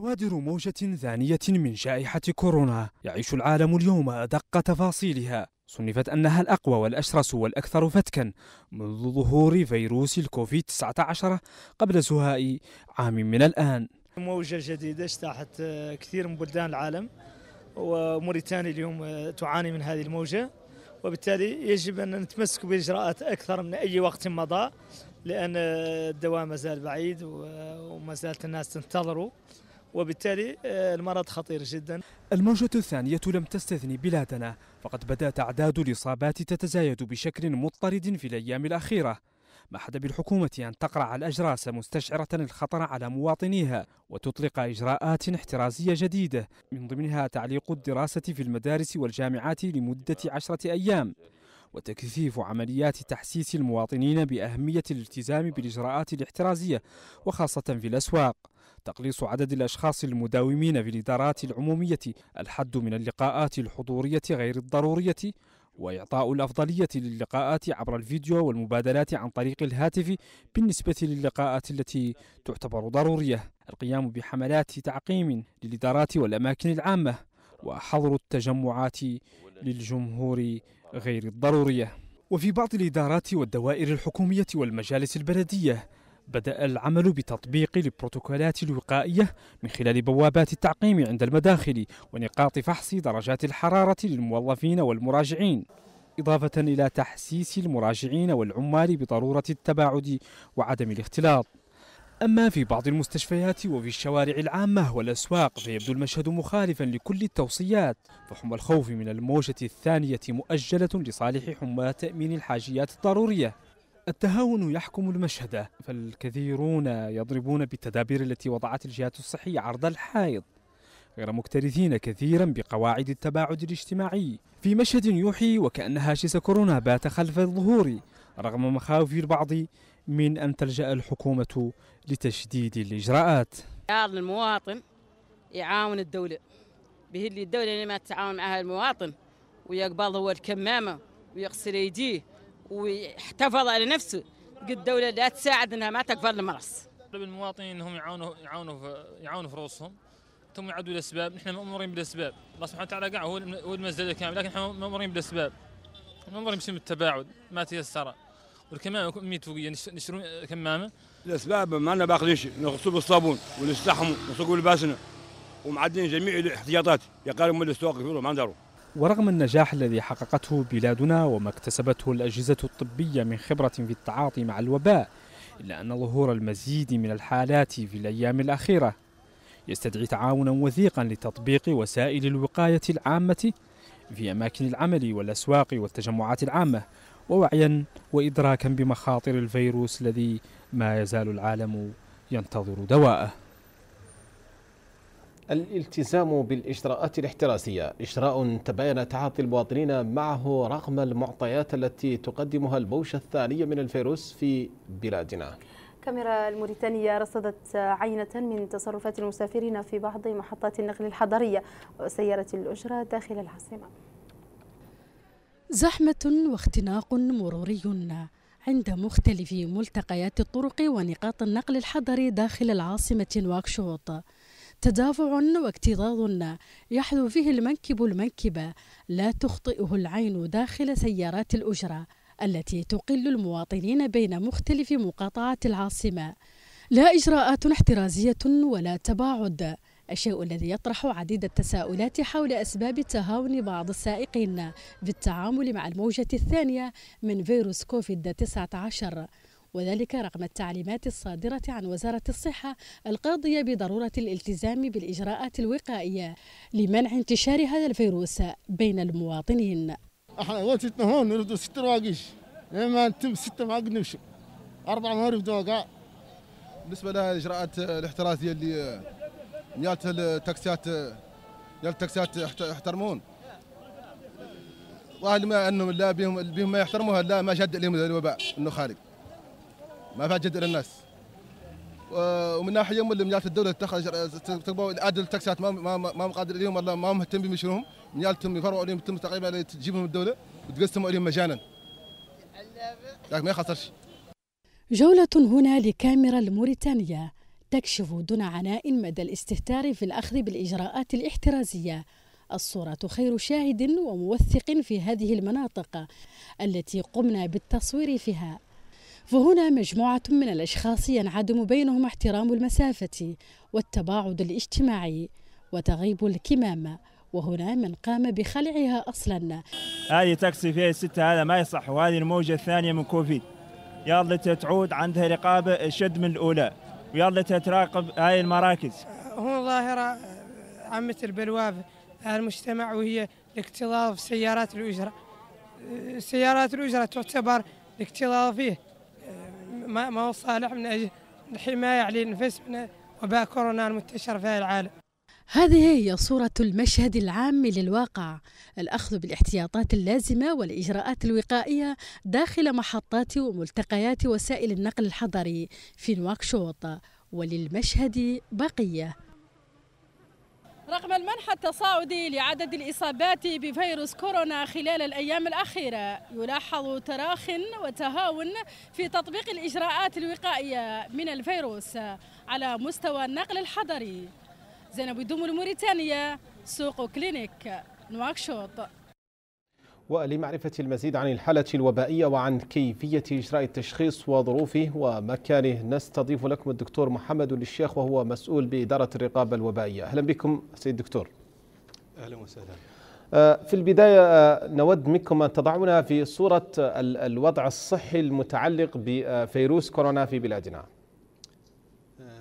بوادر موجة ثانية من جائحة كورونا يعيش العالم اليوم أدق تفاصيلها صنفت أنها الأقوى والأشرس والأكثر فتكا منذ ظهور فيروس الكوفيد 19 قبل سهاء عام من الآن موجة جديدة اجتاحت آه، كثير من بلدان العالم وموريتانيا اليوم آه، تعاني من هذه الموجة وبالتالي يجب أن نتمسك بإجراءات أكثر من أي وقت مضى لأن آه، الدواء ما زال بعيد وما زالت الناس تنتظره وبالتالي آه، المرض خطير جدا الموجة الثانية لم تستثني بلادنا فقد بدأت أعداد الإصابات تتزايد بشكل مضطرد في الأيام الأخيرة ما حد بالحكومة أن تقرع الأجراس مستشعرة الخطر على مواطنيها وتطلق إجراءات احترازية جديدة من ضمنها تعليق الدراسة في المدارس والجامعات لمدة عشرة أيام وتكثيف عمليات تحسيس المواطنين بأهمية الالتزام بالإجراءات الاحترازية وخاصة في الأسواق تقليص عدد الأشخاص المداومين في الإدارات العمومية الحد من اللقاءات الحضورية غير الضرورية وإعطاء الأفضلية للقاءات عبر الفيديو والمبادلات عن طريق الهاتف بالنسبة للقاءات التي تعتبر ضرورية القيام بحملات تعقيم للإدارات والأماكن العامة وحظر التجمعات للجمهور غير الضرورية وفي بعض الإدارات والدوائر الحكومية والمجالس البلدية بدأ العمل بتطبيق البروتوكولات الوقائية من خلال بوابات التعقيم عند المداخل ونقاط فحص درجات الحرارة للموظفين والمراجعين إضافة إلى تحسيس المراجعين والعمال بضرورة التباعد وعدم الاختلاط أما في بعض المستشفيات وفي الشوارع العامة والأسواق فيبدو المشهد مخالفا لكل التوصيات فحمى الخوف من الموجة الثانية مؤجلة لصالح حمى تأمين الحاجيات الضرورية التهاون يحكم المشهد فالكثيرون يضربون بالتدابير التي وضعت الجهات الصحية عرض الحائط غير مكترثين كثيرا بقواعد التباعد الاجتماعي في مشهد يوحي وكأن هاجس كورونا بات خلف الظهور رغم مخاوف البعض من أن تلجأ الحكومة لتشديد الإجراءات يا المواطن يعاون الدولة به اللي الدولة اللي ما تتعاون معها المواطن ويقبض هو الكمامة ويغسل يديه ويحتفظ على نفسه قد الدولة لا تساعد انها ما تكفر المرس. طلب المواطنين انهم يعاونوا يعاونوا يعاونوا في رؤوسهم ثم يعدوا الاسباب، نحن مامورين بالاسباب، الله سبحانه وتعالى قاع هو هو الكامل لكن نحن مامورين بالاسباب. مامورين بسم التباعد ما تيسر، والكمامه ميت فوقيه يعني نشتروا كمامه الاسباب ما انا باخذش نغسل بالصابون ونستحموا ونسوقوا لباسنا ومعدين جميع الاحتياطات يا قالوا من السواق يقولوا ما داروا ورغم النجاح الذي حققته بلادنا وما اكتسبته الأجهزة الطبية من خبرة في التعاطي مع الوباء إلا أن ظهور المزيد من الحالات في الأيام الأخيرة يستدعي تعاونا وثيقا لتطبيق وسائل الوقاية العامة في أماكن العمل والأسواق والتجمعات العامة ووعيا وإدراكا بمخاطر الفيروس الذي ما يزال العالم ينتظر دواءه الالتزام بالإجراءات الاحترازية إجراء تباين تعاطي المواطنين معه رغم المعطيات التي تقدمها البوشة الثانية من الفيروس في بلادنا الكاميرا الموريتانية رصدت عينة من تصرفات المسافرين في بعض محطات النقل الحضرية وسيارة الأجرة داخل العاصمة زحمة واختناق مروري عند مختلف ملتقيات الطرق ونقاط النقل الحضري داخل العاصمة نواكشوط تدافع واكتظاظ يحذو فيه المنكب المنكبة لا تخطئه العين داخل سيارات الأجرة التي تقل المواطنين بين مختلف مقاطعات العاصمة لا إجراءات احترازية ولا تباعد الشيء الذي يطرح عديد التساؤلات حول أسباب تهاون بعض السائقين بالتعامل مع الموجة الثانية من فيروس كوفيد-19 وذلك رغم التعليمات الصادرة عن وزارة الصحة القاضية بضرورة الالتزام بالإجراءات الوقائية لمنع انتشار هذا الفيروس بين المواطنين احنا وقتنا هون نرد ست رواقيش لما تم ستة ما قد نمشي أربعة ما نرد بالنسبة لها الإجراءات الاحترازية اللي نيالة التاكسيات نيالة التاكسيات يحترمون واهل ما انهم لا بهم بهم ما يحترموها لا ما جد لهم الوباء انه خارج ما فيها جد للناس ومن ناحيه هم اللي الدوله تخرج تقبوا الادل التاكسيات ما ما ما قادر لهم ولا ما مهتمين بمشروعهم مجالتهم يفرعوا عليهم تم تقريبا تجيبهم الدوله وتقسموا عليهم مجانا لكن ما يخسرش جولة هنا لكاميرا الموريتانية تكشف دون عناء مدى الاستهتار في الأخذ بالإجراءات الاحترازية الصورة خير شاهد وموثق في هذه المناطق التي قمنا بالتصوير فيها فهنا مجموعة من الأشخاص ينعدم بينهم احترام المسافة والتباعد الاجتماعي وتغيب الكمامة وهنا من قام بخلعها أصلا هذه تاكسي فيها ستة هذا ما يصح وهذه الموجة الثانية من كوفيد يا الله تعود عندها رقابة شد من الأولى ويلا تراقب هاي المراكز هو ظاهرة عامة البلواف في المجتمع وهي الاكتظاظ في سيارات الأجرة سيارات الأجرة تعتبر الاكتظاظ فيه ما هو صالح من أجل الحماية على النفس من وباء كورونا المنتشر في العالم هذه هي صورة المشهد العام للواقع الأخذ بالاحتياطات اللازمة والإجراءات الوقائية داخل محطات وملتقيات وسائل النقل الحضري في نواكشوط وللمشهد بقية رغم المنحى التصاعدي لعدد الإصابات بفيروس كورونا خلال الأيام الأخيرة يلاحظ تراخ وتهاون في تطبيق الإجراءات الوقائية من الفيروس على مستوى النقل الحضري زينب دوم الموريتانية سوق كلينيك نواكشوط ولمعرفة المزيد عن الحالة الوبائية وعن كيفية إجراء التشخيص وظروفه ومكانه نستضيف لكم الدكتور محمد الشيخ وهو مسؤول بإدارة الرقابة الوبائية أهلا بكم سيد الدكتور أهلا وسهلا آه، في البداية آه، نود منكم أن تضعونا في صورة الوضع الصحي المتعلق بفيروس كورونا في بلادنا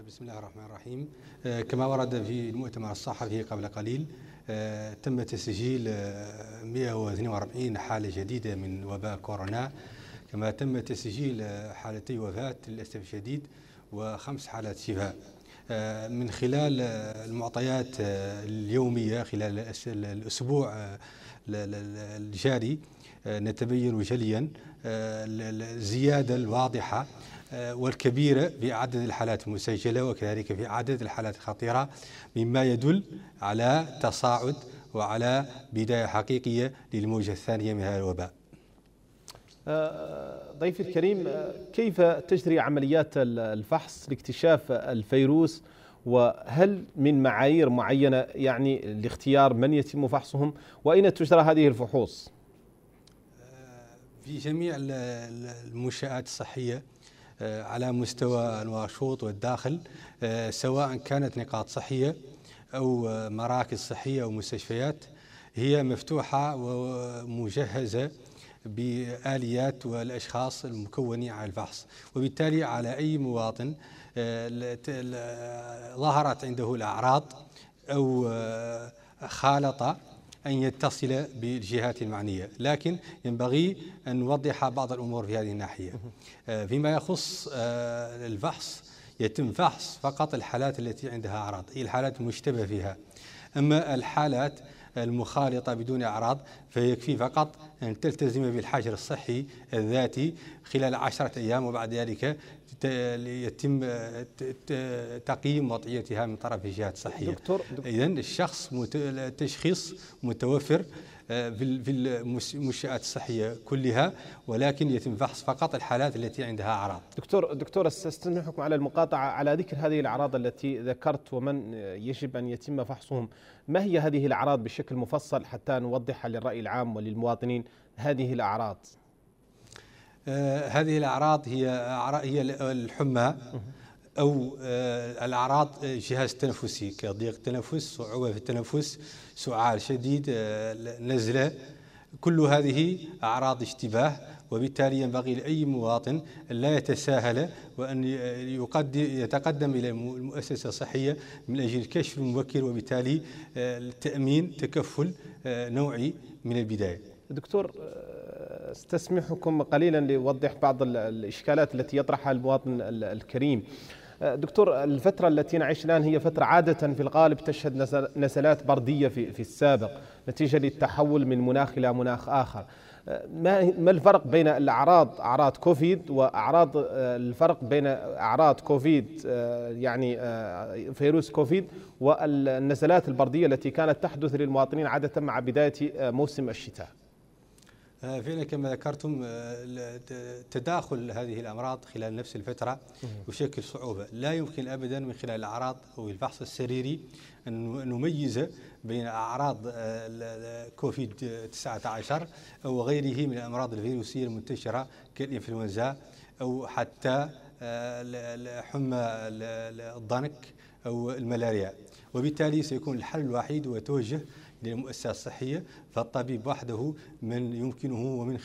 بسم الله الرحمن الرحيم آه، كما ورد في المؤتمر الصحفي قبل قليل آه، تم تسجيل 142 آه، حالة جديدة من وباء كورونا كما تم تسجيل حالتي وفاة للأسف الشديد وخمس حالات شفاء من خلال المعطيات اليومية خلال الأسبوع الجاري نتبين جليا الزيادة الواضحة آه، والكبيرة في عدد الحالات المسجلة وكذلك في عدد الحالات الخطيرة مما يدل على تصاعد وعلى بداية حقيقية للموجة الثانية من هذا الوباء آه، ضيفي الكريم آه، كيف تجري عمليات الفحص لاكتشاف الفيروس وهل من معايير معينة يعني لاختيار من يتم فحصهم وأين تجرى هذه الفحوص في جميع المنشآت الصحية آه، على مستوى الواشوط والداخل آه، سواء كانت نقاط صحية أو مراكز صحية أو مستشفيات هي مفتوحة ومجهزة بآليات والأشخاص المكونين على الفحص وبالتالي على أي مواطن آه، ظهرت عنده الأعراض أو خالط أن يتصل بالجهات المعنية لكن ينبغي أن نوضح بعض الأمور في هذه الناحية آه، فيما يخص آه، الفحص يتم فحص فقط الحالات التي عندها أعراض هي الحالات المشتبه فيها أما الحالات المخالطة بدون أعراض فيكفي فقط أن تلتزم بالحجر الصحي الذاتي خلال عشرة أيام وبعد ذلك يتم تقييم وضعيتها من طرف الجهات الصحيه دكتور, دكتور. اذا الشخص التشخيص متوفر آه، في المنشآت الصحية كلها ولكن يتم فحص فقط الحالات التي عندها أعراض دكتور دكتور استسمحكم على المقاطعة على ذكر هذه الأعراض التي ذكرت ومن يجب أن يتم فحصهم ما هي هذه الأعراض بشكل مفصل حتى نوضحها للرأي العام وللمواطنين هذه الأعراض آه، هذه الأعراض هي هي الحمى أو آه، الأعراض الجهاز آه، التنفسي كضيق تنفس صعوبة في التنفس سعال شديد نزلة كل هذه أعراض اشتباه وبالتالي ينبغي لأي مواطن لا يتساهل وأن يتقدم إلى المؤسسة الصحية من أجل الكشف المبكر وبالتالي التأمين تكفل نوعي من البداية دكتور استسمحكم قليلا لوضح بعض الإشكالات التي يطرحها المواطن الكريم أه، دكتور الفترة التي نعيش الآن هي فترة عادة في الغالب تشهد نزلات بردية في السابق نتيجة للتحول من مناخ إلى مناخ آخر أه، ما ما الفرق بين الاعراض اعراض كوفيد واعراض أه، الفرق بين اعراض كوفيد يعني فيروس كوفيد والنزلات البرديه التي كانت تحدث للمواطنين عاده مع بدايه موسم الشتاء؟ آه، فعلا كما ذكرتم آه، تداخل هذه الامراض خلال نفس الفتره يشكل صعوبه، لا يمكن ابدا من خلال الاعراض او الفحص السريري ان نميز بين اعراض آه، كوفيد 19 وغيره من الامراض الفيروسيه المنتشره كالانفلونزا او حتى حمى الضنك او الملاريا، وبالتالي سيكون الحل الوحيد هو توجه للمؤسسة الصحية فالطبيب وحده من يمكنه ومن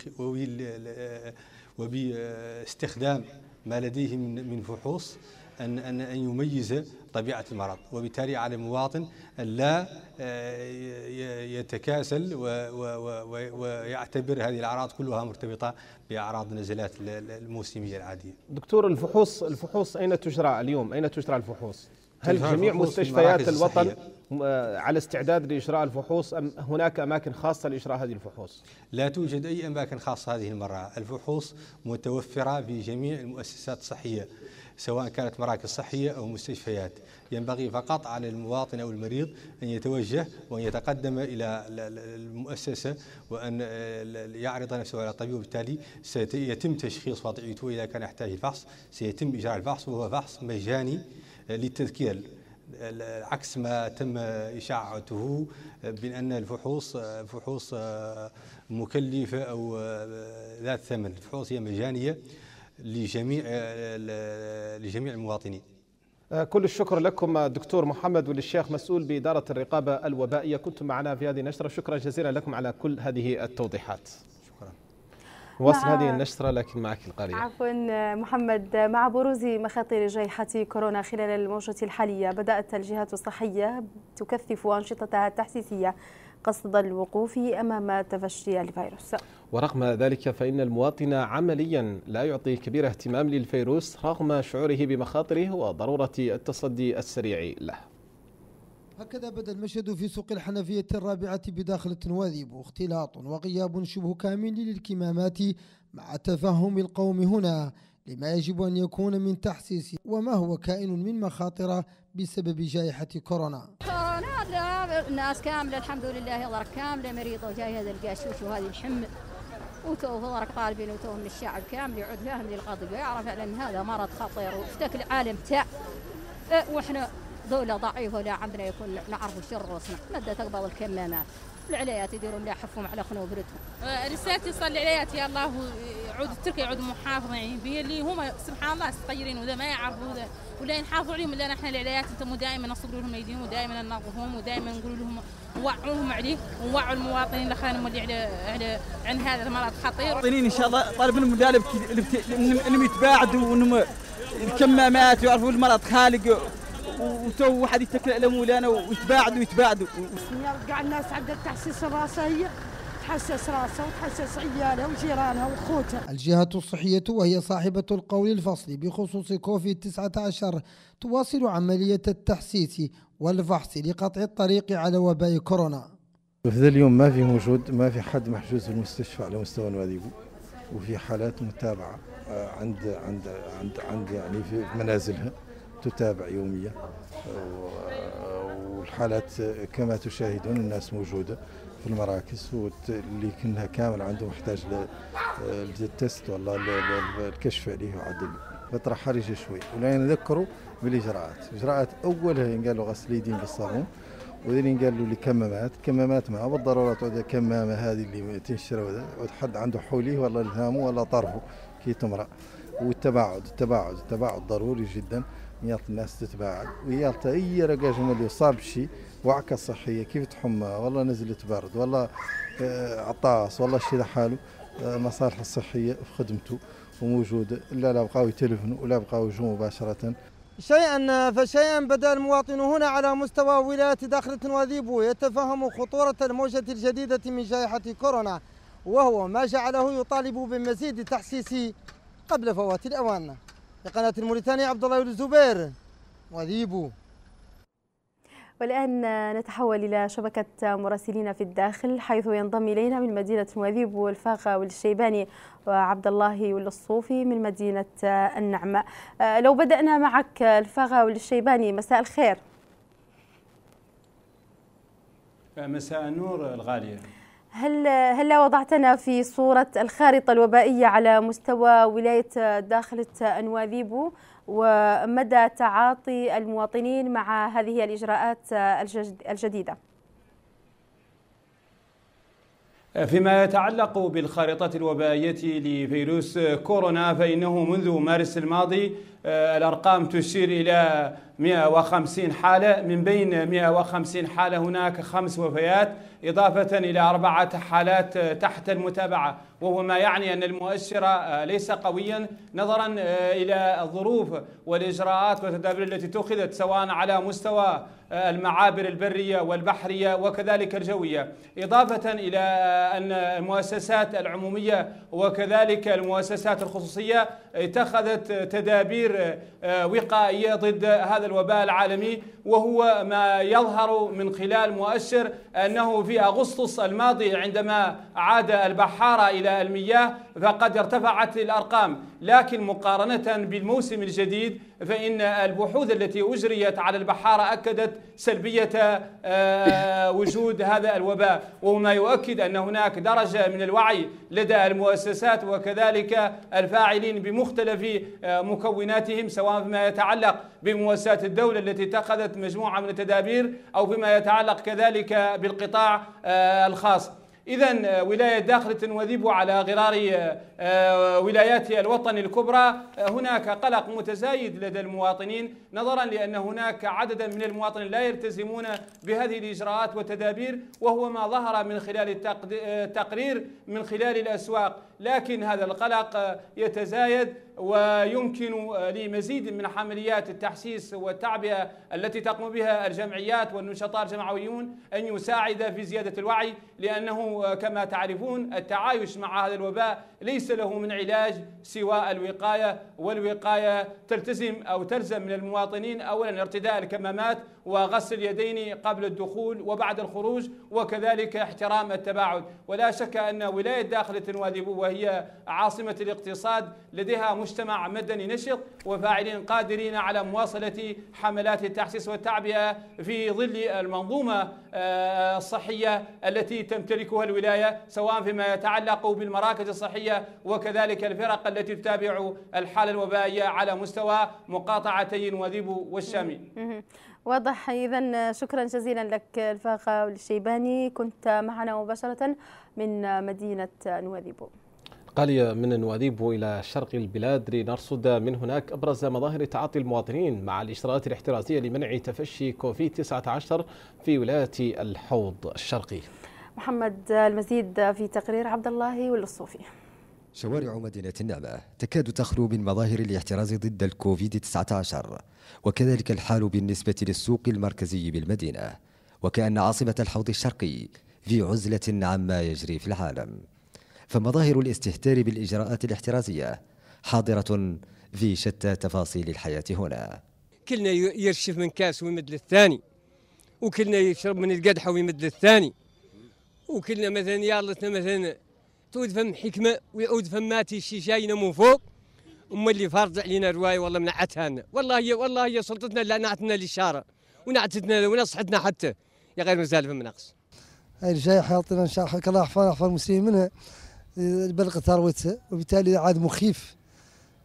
وباستخدام ما لديه من فحوص أن أن أن يميز طبيعة المرض وبالتالي على المواطن لا آه، يتكاسل ويعتبر هذه الأعراض كلها مرتبطة بأعراض النزلات الموسمية العادية دكتور الفحوص الفحوص أين تجرى اليوم أين تجرى الفحوص هل جميع مستشفيات الوطن آه، على استعداد لإجراء الفحوص أم هناك أماكن خاصة لإجراء هذه الفحوص؟ لا توجد أي أماكن خاصة هذه المرة الفحوص متوفرة في جميع المؤسسات الصحية سواء كانت مراكز صحية أو مستشفيات ينبغي فقط على المواطن أو المريض أن يتوجه وأن يتقدم إلى المؤسسة وأن آه، يعرض نفسه على الطبيب وبالتالي سيتم تشخيص وضعيته إذا كان يحتاج الفحص سيتم إجراء الفحص وهو فحص مجاني للتذكير عكس ما تم إشاعته بأن الفحوص فحوص مكلفة أو ذات ثمن الفحوص هي مجانية لجميع لجميع المواطنين كل الشكر لكم دكتور محمد والشيخ مسؤول بإدارة الرقابة الوبائية كنتم معنا في هذه النشرة شكرا جزيلا لكم على كل هذه التوضيحات نواصل هذه النشرة لكن معك القرية عفوا محمد مع بروز مخاطر جائحة كورونا خلال الموجة الحالية بدأت الجهات الصحية تكثف أنشطتها التحسيسية قصد الوقوف أمام تفشي الفيروس ورغم ذلك فإن المواطن عمليا لا يعطي كبير اهتمام للفيروس رغم شعوره بمخاطره وضرورة التصدي السريع له هكذا بدا المشهد في سوق الحنفية الرابعة بداخل التنواذب واختلاط وغياب شبه كامل للكمامات مع تفهم القوم هنا لما يجب أن يكون من تحسيس وما هو كائن من مخاطر بسبب جائحة كورونا كورونا الناس كاملة الحمد لله الله كاملة مريضة وجاي هذا القاشوش وهذه الحمل وتوه ورق طالبين وتوه من الشعب كامل يعود فاهم للقضية ويعرف على أن هذا مرض خطير واشتكى العالم تاع أه، واحنا دولة ضعيفة ولا عندنا يكون نعرف وش روسنا ما تقبل الكمامات العلايات يديرون لا حفهم على خنوبرتهم آه، رسالتي صلي العلايات يا الله يعود التركي يعود محافظة يعني به اللي هما سبحان الله صغيرين وذا ما يعرفوا ذا ولا ينحافظوا عليهم الا نحن العلايات انتم دائما نصبر لهم ايديهم ودائما ننظفهم ودائما نقول لهم وعوهم عليه ووعوا المواطنين الاخرين اللي على على عن هذا المرض خطير المواطنين ان شاء الله طالب منهم ذلك انهم يتباعدوا وانهم الكمامات ويعرفوا المرض خالق وتو واحد يتكل على مولانا ويتباعدوا يتباعدوا كاع الناس عندها راسها هي تحسس راسها وتحسس عيالها وجيرانها وخوتها الجهة الصحية وهي صاحبة القول الفصل بخصوص كوفيد 19 تواصل عملية التحسيس والفحص لقطع الطريق على وباء كورونا هذا اليوم ما في وجود ما في حد محجوز في المستشفى على مستوى الوادي وفي حالات متابعة آه، عند عند عند عند يعني في منازلها تتابع يوميا والحالات كما تشاهدون الناس موجوده في المراكز واللي كنا كامل عنده محتاج للتست والله الكشف عليه وعدل فتره حرجه شوي ولين نذكروا بالاجراءات إجراءات اولها ينقالوا غسل يدين بالصابون وذين ينقالوا له الكمامات كمامات ما بالضروره تعود الكمامه هذه اللي تنشر حد عنده حوليه ولا الهامه ولا طرفه كي تمرأ والتباعد التباعد التباعد ضروري جدا يالت الناس تتباعد ويالتا طيب، اي رقاج مولي يصاب بشي وعكة صحية كيف تحمى والله نزلت برد والله آه، عطاس والله شي لحاله آه، مصالح الصحية في خدمته وموجودة لا لا بقاو يتلفنوا ولا بقاو يجوا مباشرة شيئا فشيئا بدا المواطن هنا على مستوى ولاية داخلة وذيبو يتفهم خطورة الموجة الجديدة من جائحة كورونا وهو ما جعله يطالب بمزيد تحسيس قبل فوات الأوان لقناة الموريتانية عبد الله الزبير وذيبو والآن نتحول إلى شبكة مراسلين في الداخل حيث ينضم إلينا من مدينة نواذيب والفاقة والشيباني وعبد الله والصوفي من مدينة النعمة آه، لو بدأنا معك الفاقة والشيباني مساء الخير مساء النور الغالية هل هل وضعتنا في صورة الخارطة الوبائية على مستوى ولاية داخلة أنواذيبو ومدى تعاطي المواطنين مع هذه الإجراءات الجديدة؟ فيما يتعلق بالخارطة الوبائية لفيروس كورونا فإنه منذ مارس الماضي آه، الأرقام تشير إلى 150 حالة من بين 150 حالة هناك خمس وفيات إضافة إلى أربعة حالات آه، تحت المتابعة وهو ما يعني أن المؤشر آه، ليس قويا نظرا إلى الظروف والإجراءات والتدابير التي اتخذت سواء على مستوى المعابر البرية والبحرية وكذلك الجوية إضافة إلى أن المؤسسات العمومية وكذلك المؤسسات الخصوصية اتخذت تدابير تدابير آه، وقائية ضد هذا الوباء العالمي وهو ما يظهر من خلال مؤشر أنه في أغسطس الماضي عندما عاد البحارة إلى المياه فقد ارتفعت الأرقام لكن مقارنة بالموسم الجديد فإن البحوث التي أجريت على البحارة أكدت سلبية آه، وجود هذا الوباء وما يؤكد أن هناك درجة من الوعي لدى المؤسسات وكذلك الفاعلين بمختلف آه، مكوناتهم سواء فيما يتعلق بمؤسسات الدولة التي اتخذت مجموعة من التدابير أو فيما يتعلق كذلك بالقطاع آه، الخاص إذا آه، ولاية داخلة وذيب على غرار آه، آه، ولايات الوطن الكبرى هناك قلق متزايد لدى المواطنين نظرا لأن هناك عددا من المواطنين لا يلتزمون بهذه الإجراءات والتدابير وهو ما ظهر من خلال التقرير من خلال الأسواق لكن هذا القلق يتزايد ويمكن لمزيد من عمليات التحسيس والتعبئه التي تقوم بها الجمعيات والنشطاء الجمعويون ان يساعد في زياده الوعي لانه كما تعرفون التعايش مع هذا الوباء ليس له من علاج سوى الوقايه والوقايه تلتزم او تلزم من المواطنين اولا ارتداء الكمامات وغسل اليدين قبل الدخول وبعد الخروج وكذلك احترام التباعد ولا شك أن ولاية داخلة وادي وهي عاصمة الاقتصاد لديها مجتمع مدني نشط وفاعلين قادرين على مواصلة حملات التحسيس والتعبئة في ظل المنظومة آه، الصحية التي تمتلكها الولاية سواء فيما يتعلق بالمراكز الصحية وكذلك الفرق التي تتابع الحالة الوبائية على مستوى مقاطعتي وذيب والشامي واضح إذا شكرا جزيلا لك الفاقة والشيباني كنت معنا مباشرة من مدينة نواذيبو قالية من نواذيبو إلى شرق البلاد لنرصد من هناك أبرز مظاهر تعاطي المواطنين مع الإجراءات الاحترازية لمنع تفشي كوفيد 19 في ولاية الحوض الشرقي محمد المزيد في تقرير عبد الله والصوفي شوارع مدينة النعمة تكاد تخلو من مظاهر الاحتراز ضد الكوفيد-19 وكذلك الحال بالنسبة للسوق المركزي بالمدينة وكأن عاصمة الحوض الشرقي في عزلة عما يجري في العالم فمظاهر الاستهتار بالإجراءات الاحترازية حاضرة في شتى تفاصيل الحياة هنا كلنا يرشف من كاس ويمد للثاني وكلنا يشرب من القدحة ويمد للثاني وكلنا مثلا يالتنا مثلا تود فم حكمه ويعود ماتي شي جاينا من فوق اما اللي فرض علينا روايه والله منعتها لنا والله هي والله هي سلطتنا اللي نعتنا للشارع ونعتنا ونصحتنا حتى يا غير مازال فم نقص هاي الجائحه حياتنا ان شاء الله الله يحفظنا يحفظ المسلمين منها بلغ ثروتها وبالتالي عاد مخيف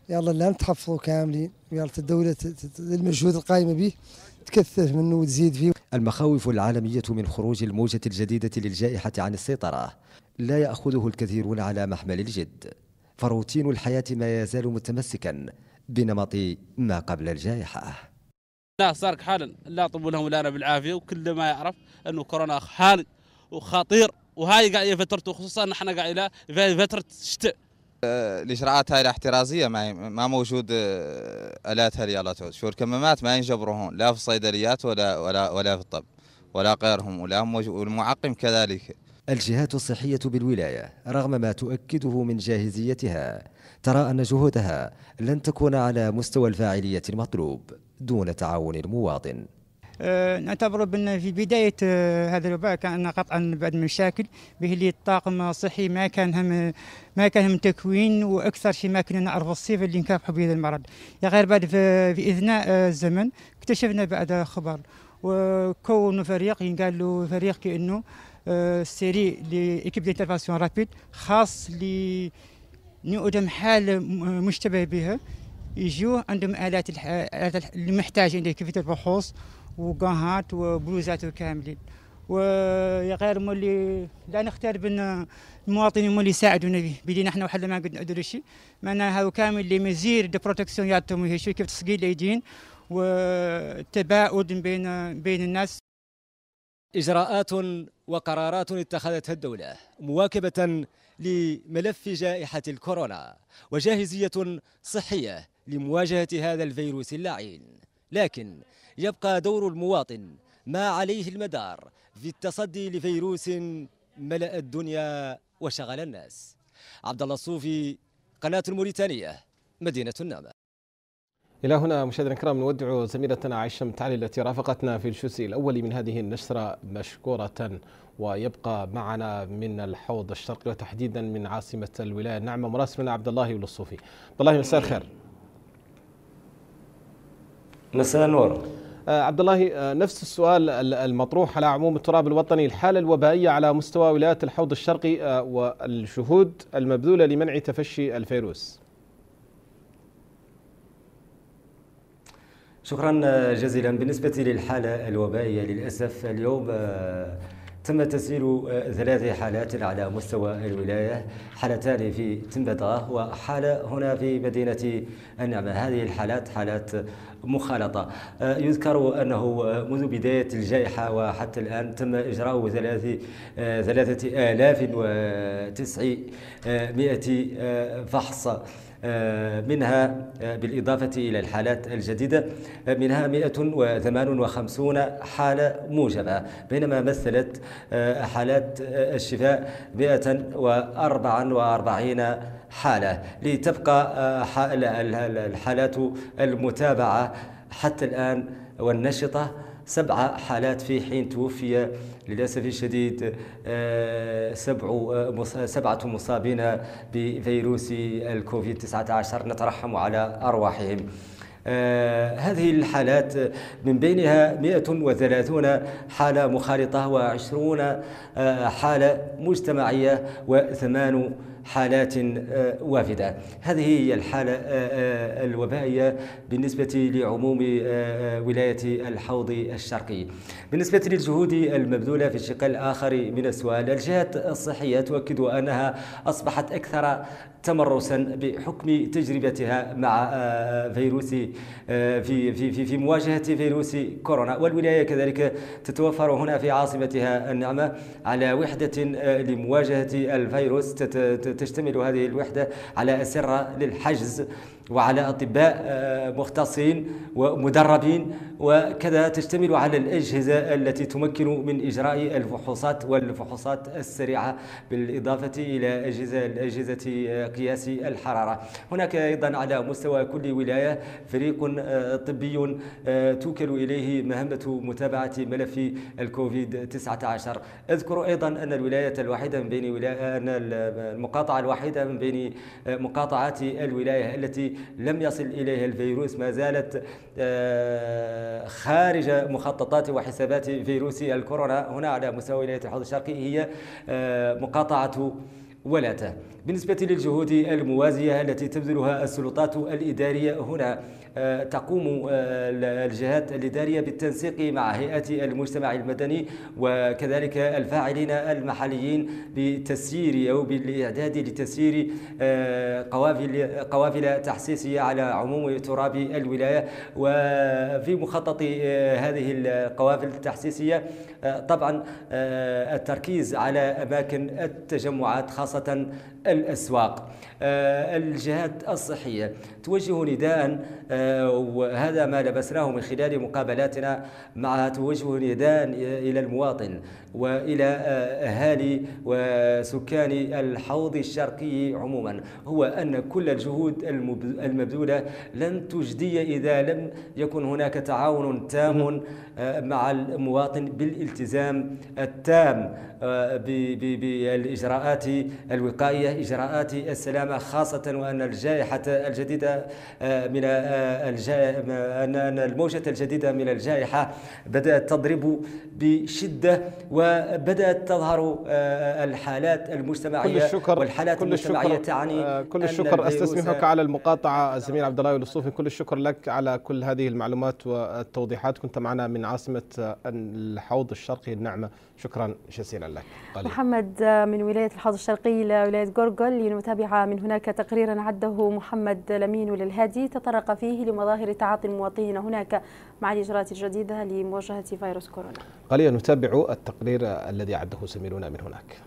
يلا لا نتحفظوا كاملين يلا الدولة المجهود القائمة به تكثف منه وتزيد فيه المخاوف العالمية من خروج الموجة الجديدة للجائحة عن السيطرة لا يأخذه الكثيرون على محمل الجد فروتين الحياة ما يزال متمسكا بنمط ما قبل الجائحة لا صارك حالا لا لهم لنا بالعافية وكل ما يعرف أنه كورونا حال وخطير وهاي قاعدة فترته خصوصا نحن قاعدين إلى فترة الشتاء الاجراءات آه، هاي الاحترازيه ما ما موجود آه، الات تعود شو الكمامات ما ينجبروا هون لا في الصيدليات ولا ولا ولا في الطب ولا غيرهم ولا موجود والمعقم كذلك الجهات الصحية بالولاية رغم ما تؤكده من جاهزيتها ترى أن جهودها لن تكون على مستوى الفاعلية المطلوب دون تعاون المواطن أه، نعتبر بان في بدايه أه، هذا الوباء كان قطعا بعد المشاكل به اللي الطاقم الصحي ما كان هم ما كان هم تكوين واكثر شيء ما كنا نعرف الصيف اللي نكافحوا به المرض يا غير بعد في اثناء أه، الزمن اكتشفنا بعد خبر وكونوا فريق ينقال له فريق كانه سيري لإيكيب ديترفاسيون رابيد خاص ل قدام حال مشتبه بها يجوه عندهم آلات اللي محتاجين لكيفية الفحوص وقاهات وبلوزات كاملين وغير مولي لا نختار بين المواطنين مولي يساعدونا به بدي نحن وحنا ما قد نديرو شيء معناها هذا كامل اللي مزير دي بروتكسيون يعطيهم شوي كيف تسقي الايدين والتباعد بين بين الناس إجراءات وقرارات اتخذتها الدولة مواكبة لملف جائحة الكورونا وجاهزية صحية لمواجهة هذا الفيروس اللعين لكن يبقى دور المواطن ما عليه المدار في التصدي لفيروس ملأ الدنيا وشغل الناس عبد الله الصوفي قناة الموريتانية مدينة النامة إلى هنا مشاهدينا الكرام نودع زميلتنا عائشة متعلي التي رافقتنا في الجزء الأول من هذه النشرة مشكورة ويبقى معنا من الحوض الشرقي وتحديدا من عاصمة الولاية الناعمة مراسلنا عبد الله الصوفي عبد الله مساء الخير مساء النور آه، عبد الله آه، نفس السؤال المطروح على عموم التراب الوطني الحالة الوبائية على مستوى ولاية الحوض الشرقي آه، والجهود المبذولة لمنع تفشي الفيروس شكرا آه، جزيلا بالنسبة للحالة الوبائية للأسف اليوم آه، تم تسجيل آه، ثلاث حالات على مستوى الولاية حالتان في تنبطة وحالة هنا في مدينة النعمة هذه الحالات حالات مخالطة يذكر أنه منذ بداية الجائحة وحتى الآن تم إجراء ثلاث ثلاثة آلاف وتسعمائة فحص آه، منها آه، بالإضافة إلى الحالات الجديدة آه، منها 158 حالة موجبة بينما مثلت حالات الشفاء 144 حالة لتبقى الحالات المتابعة حتى الآن والنشطة سبعة حالات في حين توفي للأسف الشديد آه، سبع آه، سبعة مصابين بفيروس الكوفيد 19 نترحم على أرواحهم آه، هذه الحالات من بينها 130 حالة مخالطة و20 حالة مجتمعية وثمان حالات آه، وافدة هذه هي الحالة آه، آه، الوبائية بالنسبة لعموم ولاية الحوض الشرقي بالنسبة للجهود المبذولة في الشق الآخر من السؤال الجهات الصحية تؤكد أنها أصبحت أكثر تمرسا بحكم تجربتها مع فيروس في في في مواجهه فيروس كورونا والولايه كذلك تتوفر هنا في عاصمتها النعمه على وحده لمواجهه الفيروس تشتمل هذه الوحدة على أسرة للحجز وعلى أطباء آه، مختصين ومدربين وكذا تشتمل على الأجهزة التي تمكن من إجراء الفحوصات والفحوصات السريعة بالإضافة إلى أجهزة الأجهزة قياس الحرارة هناك أيضا على مستوى كل ولاية فريق آه، طبي آه، توكل إليه مهمة متابعة ملف الكوفيد 19 أذكر أيضا أن الولاية الوحيدة من بين ولاية المقاطعة الوحيدة من بين مقاطعات الولاية التي لم يصل إليها الفيروس ما زالت آه، خارج مخططات وحسابات فيروس الكورونا هنا على مستوى ولاية الحوض الشرقي هي آه، مقاطعة ولاته بالنسبة للجهود الموازية التي تبذلها السلطات الإدارية هنا آه، تقوم آه، الجهات الإدارية بالتنسيق مع هيئة المجتمع المدني وكذلك الفاعلين المحليين بتسيير أو بالإعداد لتسيير آه، قوافل قوافل تحسيسية على عموم تراب الولاية وفي مخطط هذه القوافل التحسيسية طبعا التركيز على أماكن التجمعات خاصة الأسواق آه، الجهات الصحية توجه نداء آه، وهذا ما لبسناه من خلال مقابلاتنا مع توجه نداء إلى المواطن وإلى آه، أهالي وسكان الحوض الشرقي عموما هو أن كل الجهود المبذولة لن تجدي إذا لم يكن هناك تعاون تام مع المواطن بالالتزام التام آه، بالإجراءات الوقائية إجراءات السلامة خاصة وأن الجائحة الجديدة آه، من آه، أن الموجة الجديدة من الجائحة بدأت تضرب بشدة وبدأت تظهر الحالات المجتمعية كل الشكر والحالات كل المجتمعية الشكر تعني كل الشكر استسمحك على المقاطعة زميل عبد الله الصوفي كل الشكر لك على كل هذه المعلومات والتوضيحات كنت معنا من عاصمة آه، الحوض الشرقي النعمة شكرا جزيلا لك طليل. محمد آه، من ولاية الحوض الشرقي إلى ولاية جورجل لنتابع من هناك تقريرا عده محمد لمين للهادي تطرق فيه لمظاهر تعاطي المواطنين هناك مع الإجراءات الجديدة لمواجهة فيروس كورونا قليلا نتابع التقرير الذي عده زميلنا من هناك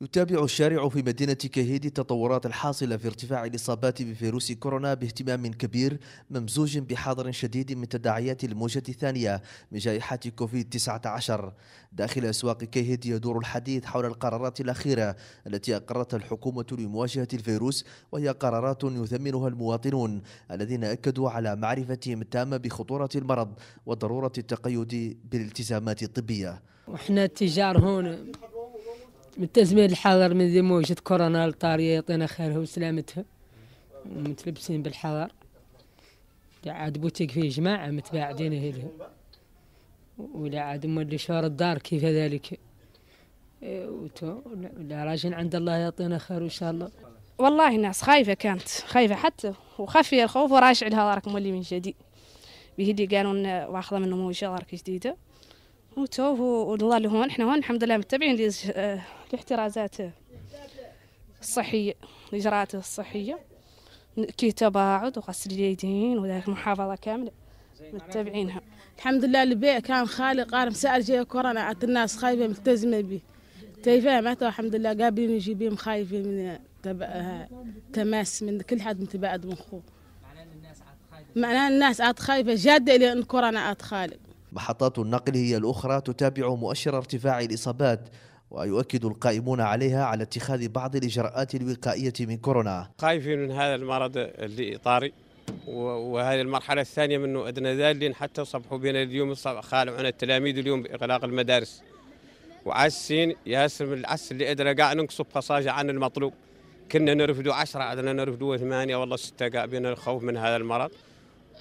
يتابع الشارع في مدينة كهيدي التطورات الحاصلة في ارتفاع الإصابات بفيروس كورونا باهتمام كبير ممزوج بحظر شديد من تداعيات الموجة الثانية من جائحة كوفيد-19 داخل أسواق كهيدي يدور الحديث حول القرارات الأخيرة التي أقرتها الحكومة لمواجهة الفيروس وهي قرارات يثمنها المواطنون الذين أكدوا على معرفتهم التامة بخطورة المرض وضرورة التقيد بالالتزامات الطبية وإحنا التجار هون من التزمير الحذر من ذي موجة كورونا الطارية يعطينا خيرها وسلامتها متلبسين بالحذر عاد بوتيك فيه جماعة متباعدين هذه ولا عاد مولي اللي شهر الدار كيف ذلك إيه، ولا راجل عند الله يعطينا خير إن شاء الله والله الناس خايفة كانت خايفة حتى وخفي الخوف وراجع لها راك مولي من جديد بهدي قانون قالوا واخذة منهم موجة راك جديدة وتوب والله لهون احنا هون الحمد لله متبعين الاحترازات آه، الصحية الإجراءات الصحية كي تباعد وغسل اليدين وذلك محافظة كاملة متبعينها الحمد لله البيع كان خالي قارم سأل جاي كورونا عاد الناس خايفة ملتزمة به تيفا متى الحمد لله قابلين يجيبين خايفين من تماس من كل حد متباعد من خوه معناه الناس عاد خايفة جادة لأن كورونا عاد خالق محطات النقل هي الأخرى تتابع مؤشر ارتفاع الإصابات ويؤكد القائمون عليها على اتخاذ بعض الإجراءات الوقائية من كورونا خايفين من هذا المرض اللي طارئ وهذه المرحلة الثانية منه أدنى ذلك حتى صبحوا بنا اليوم خالوا عن التلاميذ اليوم بإغلاق المدارس وعسين ياسم العس اللي أدنى قاع ننقصوا فصاجة عن المطلوب كنا نرفدوا عشرة عدنا نرفدوا ثمانية والله ستة قاع بنا الخوف من هذا المرض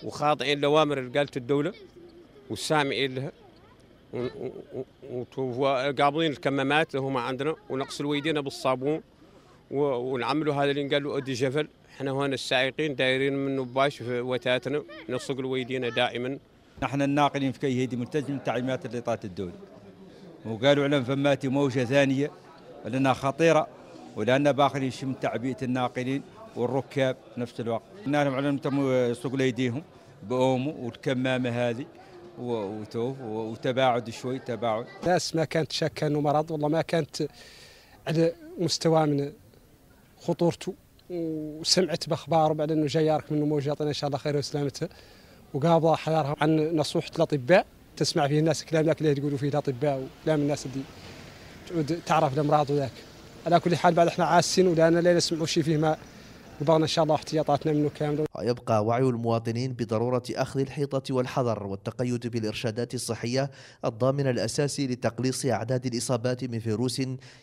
وخاضعين لوامر قالت الدولة والسامعين لها قابضين الكمامات هما عندنا ونغسلوا ايدينا بالصابون ونعملوا هذا اللي قالوا ادي جفل احنا هنا السائقين دايرين من باش في وتاتنا نغسلوا يدينا دائما نحن الناقلين في كي ملتزمين ملتزم تعليمات طات الدول وقالوا على فماتي موجه ثانيه لانها خطيره ولان باخرين يشم تعبئه الناقلين والركاب في نفس الوقت نحن على يسوقوا ايديهم باومو والكمامه هذه وتوب وتباعد شوي تباعد الناس ما كانت شاكه انه مرض والله ما كانت على مستوى من خطورته وسمعت باخباره بعد انه جاي يارك منه موجه يعطينا ان شاء الله خير وسلامته وقابض حذرها عن نصوحه الاطباء تسمع فيه الناس كلام لكن اللي يقولوا فيه الاطباء وكلام الناس اللي تعرف الامراض وذاك على كل حال بعد احنا عاسين ولا انا لا نسمعوا شيء فيه ما قبرنا ان شاء الله احتياطاتنا منه كامله ويبقى وعي المواطنين بضرورة أخذ الحيطة والحذر والتقيد بالإرشادات الصحية الضامن الأساسي لتقليص أعداد الإصابات من فيروس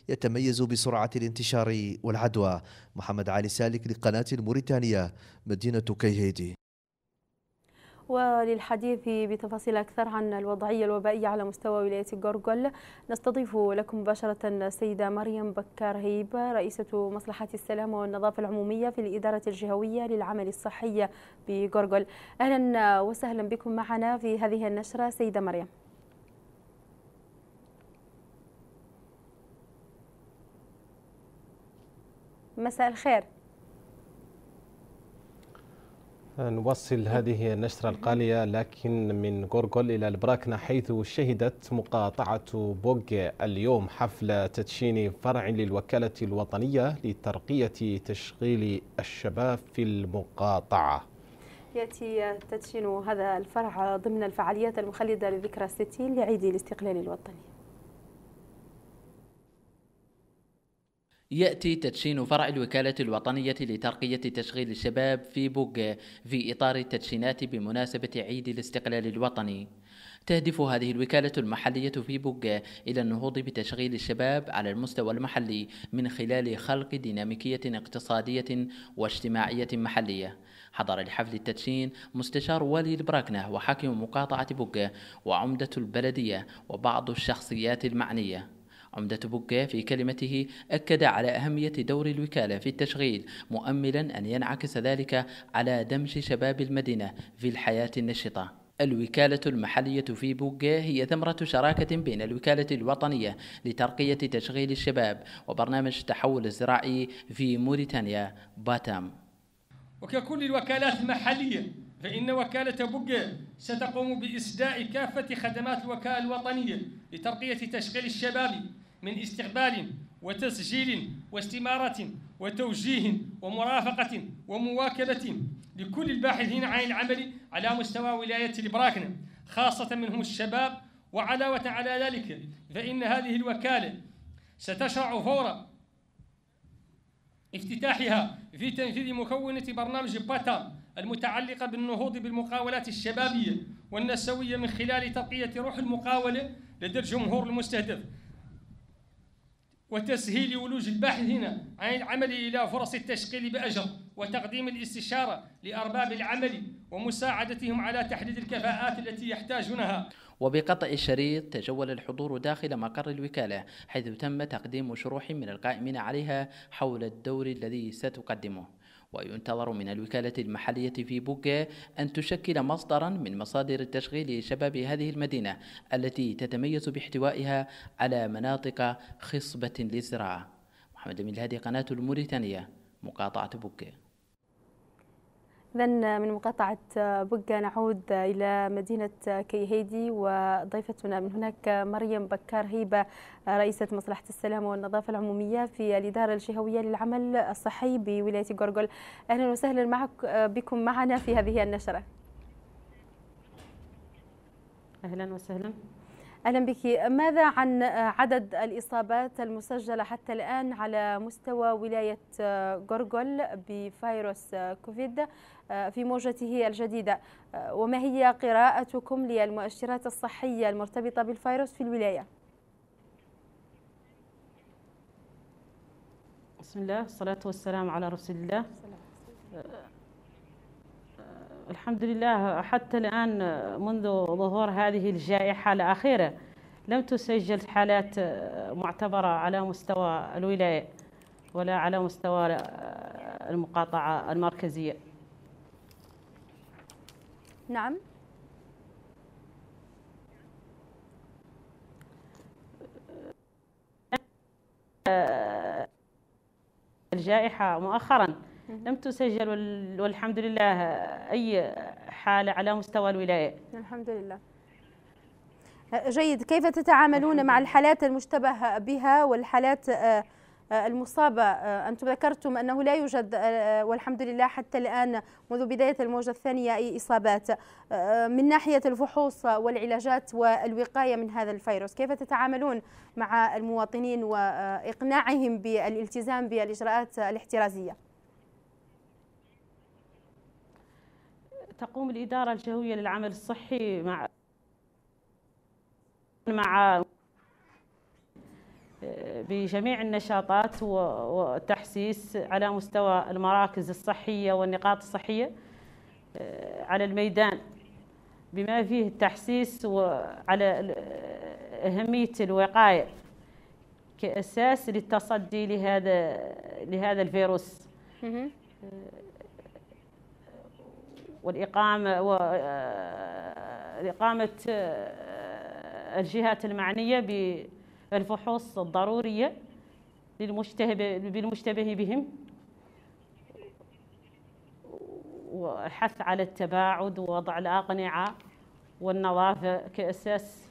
يتميز بسرعة الانتشار والعدوى محمد علي سالك لقناة الموريتانية مدينة كيهيدي وللحديث بتفاصيل أكثر عن الوضعية الوبائية على مستوى ولاية جورجل نستضيف لكم مباشرة السيدة مريم بكار هيب رئيسة مصلحة السلامة والنظافة العمومية في الإدارة الجهوية للعمل الصحي بجورجل أهلا وسهلا بكم معنا في هذه النشرة سيدة مريم مساء الخير نوصل هذه النشرة القالية لكن من غورغول إلى البراكنة حيث شهدت مقاطعة بوغ اليوم حفل تدشين فرع للوكالة الوطنية لترقية تشغيل الشباب في المقاطعة يأتي تدشين هذا الفرع ضمن الفعاليات المخلدة لذكرى 60 لعيد الاستقلال الوطني يأتي تدشين فرع الوكالة الوطنية لترقية تشغيل الشباب في بوغ في إطار التدشينات بمناسبة عيد الاستقلال الوطني تهدف هذه الوكالة المحلية في بوغ إلى النهوض بتشغيل الشباب على المستوى المحلي من خلال خلق ديناميكية اقتصادية واجتماعية محلية حضر الحفل التدشين مستشار والي البراكنة وحاكم مقاطعة بوغ وعمدة البلدية وبعض الشخصيات المعنية عمدة بوكا في كلمته أكد على أهمية دور الوكالة في التشغيل مؤملا أن ينعكس ذلك على دمج شباب المدينة في الحياة النشطة الوكالة المحلية في بوجا هي ثمرة شراكة بين الوكالة الوطنية لترقية تشغيل الشباب وبرنامج التحول الزراعي في موريتانيا باتام وككل الوكالات المحلية فإن وكالة بوجا ستقوم بإسداء كافة خدمات الوكالة الوطنية لترقية تشغيل الشباب من استقبال وتسجيل واستمارة وتوجيه ومرافقة ومواكبة لكل الباحثين عن العمل على مستوى ولاية البراكنة خاصة منهم الشباب وعلاوة على ذلك فإن هذه الوكالة ستشرع فورا افتتاحها في تنفيذ مكونة برنامج باتا المتعلقة بالنهوض بالمقاولات الشبابية والنسوية من خلال تقية روح المقاولة لدى الجمهور المستهدف وتسهيل ولوج الباحثين عن العمل إلى فرص التشغيل بأجر وتقديم الاستشارة لأرباب العمل ومساعدتهم على تحديد الكفاءات التي يحتاجونها وبقطع الشريط تجول الحضور داخل مقر الوكالة حيث تم تقديم شروح من القائمين عليها حول الدور الذي ستقدمه وينتظر من الوكالة المحلية في بوكا أن تشكل مصدرا من مصادر التشغيل لشباب هذه المدينة التي تتميز باحتوائها على مناطق خصبة للزراعة محمد الهادي قناة الموريتانية مقاطعة بوكيه إذا من مقاطعة بقة نعود إلى مدينة كيهيدي وضيفتنا من هناك مريم بكار هيبة رئيسة مصلحة السلام والنظافة العمومية في الإدارة الشهوية للعمل الصحي بولاية غرغل أهلا وسهلا معك بكم معنا في هذه النشرة أهلا وسهلا أهلا بك ماذا عن عدد الإصابات المسجلة حتى الآن على مستوى ولاية غرغل بفيروس كوفيد آه، في موجته الجديدة آه، وما هي قراءتكم للمؤشرات الصحية المرتبطة بالفيروس في الولاية؟ بسم الله والصلاة والسلام على رسول الله آه، الحمد لله حتى الآن منذ ظهور هذه الجائحة الأخيرة لم تسجل حالات معتبرة على مستوى الولاية ولا على مستوى المقاطعة المركزية نعم الجائحة مؤخرا لم تسجل والحمد لله أي حالة على مستوى الولاية الحمد لله جيد كيف تتعاملون مع الحالات المشتبه بها والحالات آه، آه، المصابة آه، أنتم ذكرتم أنه لا يوجد آه، والحمد لله حتى الآن منذ بداية الموجة الثانية أي إصابات من ناحية الفحوص والعلاجات والوقاية من هذا الفيروس كيف تتعاملون مع المواطنين وإقناعهم بالالتزام بالإجراءات الاحترازية؟ تقوم الإدارة الجوية للعمل الصحي مع مع بجميع النشاطات والتحسيس على مستوى المراكز الصحية والنقاط الصحية آه، على الميدان بما فيه التحسيس على أهمية الوقاية كأساس للتصدي لهذا لهذا الفيروس آه، والإقامة وإقامة آه، الجهات المعنية ب الفحوص الضرورية للمشتبه بالمشتبه بهم والحث على التباعد ووضع الأقنعة والنظافة كأساس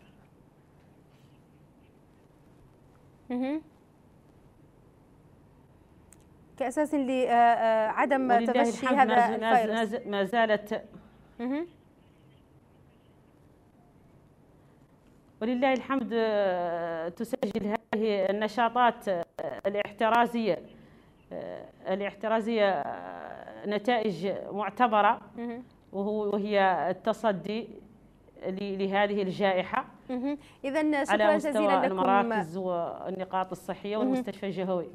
كأساس لعدم آه، آه، تفشي هذا الفيروس ما زالت ولله الحمد آه، تسجل هذه النشاطات آه، الاحترازية آه، الاحترازية نتائج معتبرة وهي التصدي لهذه الجائحة إذا شكرا جزيلا لكم على مستوى المراكز والنقاط الصحية والمستشفى الجهوي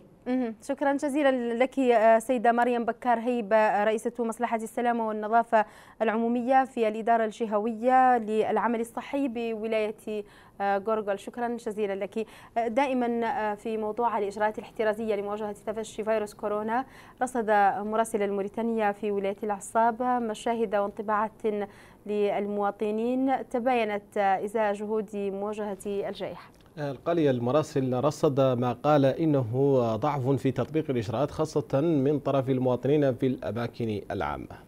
شكرا جزيلا لك آه، سيدة مريم بكار هيبة آه، رئيسة مصلحة السلامة والنظافة العمومية في الإدارة الجهوية للعمل الصحي بولاية آه، غورغل شكرا جزيلا لك دائما في موضوع الإجراءات الاحترازية لمواجهة تفشي فيروس كورونا رصد مراسل الموريتانية في ولاية العصابة مشاهد وانطباعات للمواطنين تباينت إزاء جهود مواجهة الجائحة القالي المراسل رصد ما قال إنه ضعف في تطبيق الإجراءات خاصة من طرف المواطنين في الأماكن العامة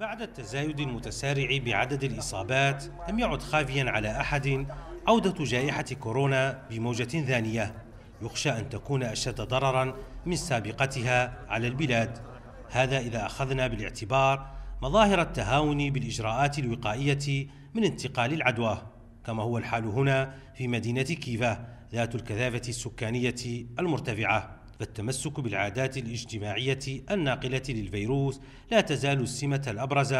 بعد التزايد المتسارع بعدد الإصابات لم يعد خافيا على أحد عودة جائحة كورونا بموجة ثانية يخشى أن تكون أشد ضررا من سابقتها على البلاد هذا إذا أخذنا بالاعتبار مظاهر التهاون بالإجراءات الوقائية من انتقال العدوى كما هو الحال هنا في مدينة كيفا ذات الكثافة السكانية المرتفعة فالتمسك بالعادات الاجتماعية الناقلة للفيروس لا تزال السمة الأبرز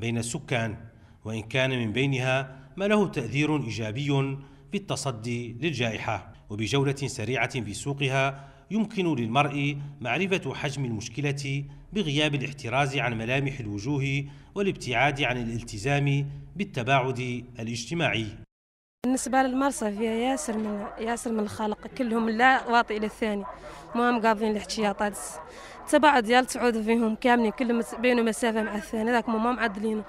بين السكان وإن كان من بينها ما له تأثير إيجابي في التصدي للجائحة وبجولة سريعة في سوقها يمكن للمرء معرفة حجم المشكلة بغياب الاحتراز عن ملامح الوجوه والابتعاد عن الالتزام بالتباعد الاجتماعي بالنسبه للمرسى فيها ياسر من ياسر من الخلق كلهم لا واطي الى الثاني ما مقاضين الاحتياطات تبع ديال تعود فيهم كاملين كلهم بينه مسافه مع الثاني هذاك ما معدلين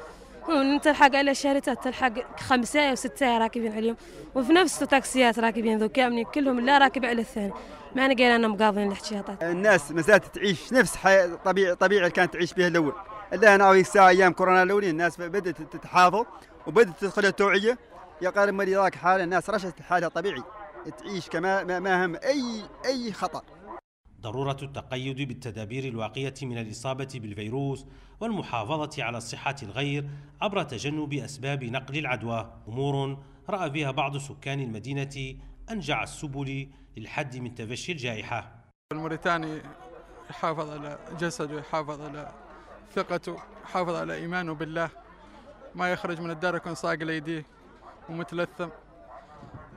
تلحق على شارطة تلحق خمسة أو ستة راكبين عليهم وفي نفس التاكسيات راكبين ذو كاملين كلهم لا راكب على الثاني ما أنا قال أنا مقاضين الاحتياطات الناس مازالت تعيش نفس حياة طبيعة طبيعة اللي كانت تعيش بها الأول الان أنا ساعة أيام كورونا الأولين الناس بدأت تتحافظ وبدأت تدخل التوعية يا قارب مالي راك حال الناس رشت حالها طبيعي تعيش كما ما هم اي اي خطر ضروره التقيد بالتدابير الواقيه من الاصابه بالفيروس والمحافظه على صحه الغير عبر تجنب اسباب نقل العدوى امور راى بها بعض سكان المدينه انجع السبل للحد من تفشي الجائحه الموريتاني يحافظ على جسده يحافظ على ثقته يحافظ على ايمانه بالله ما يخرج من الدار يكون صاق ليديه ومتلثم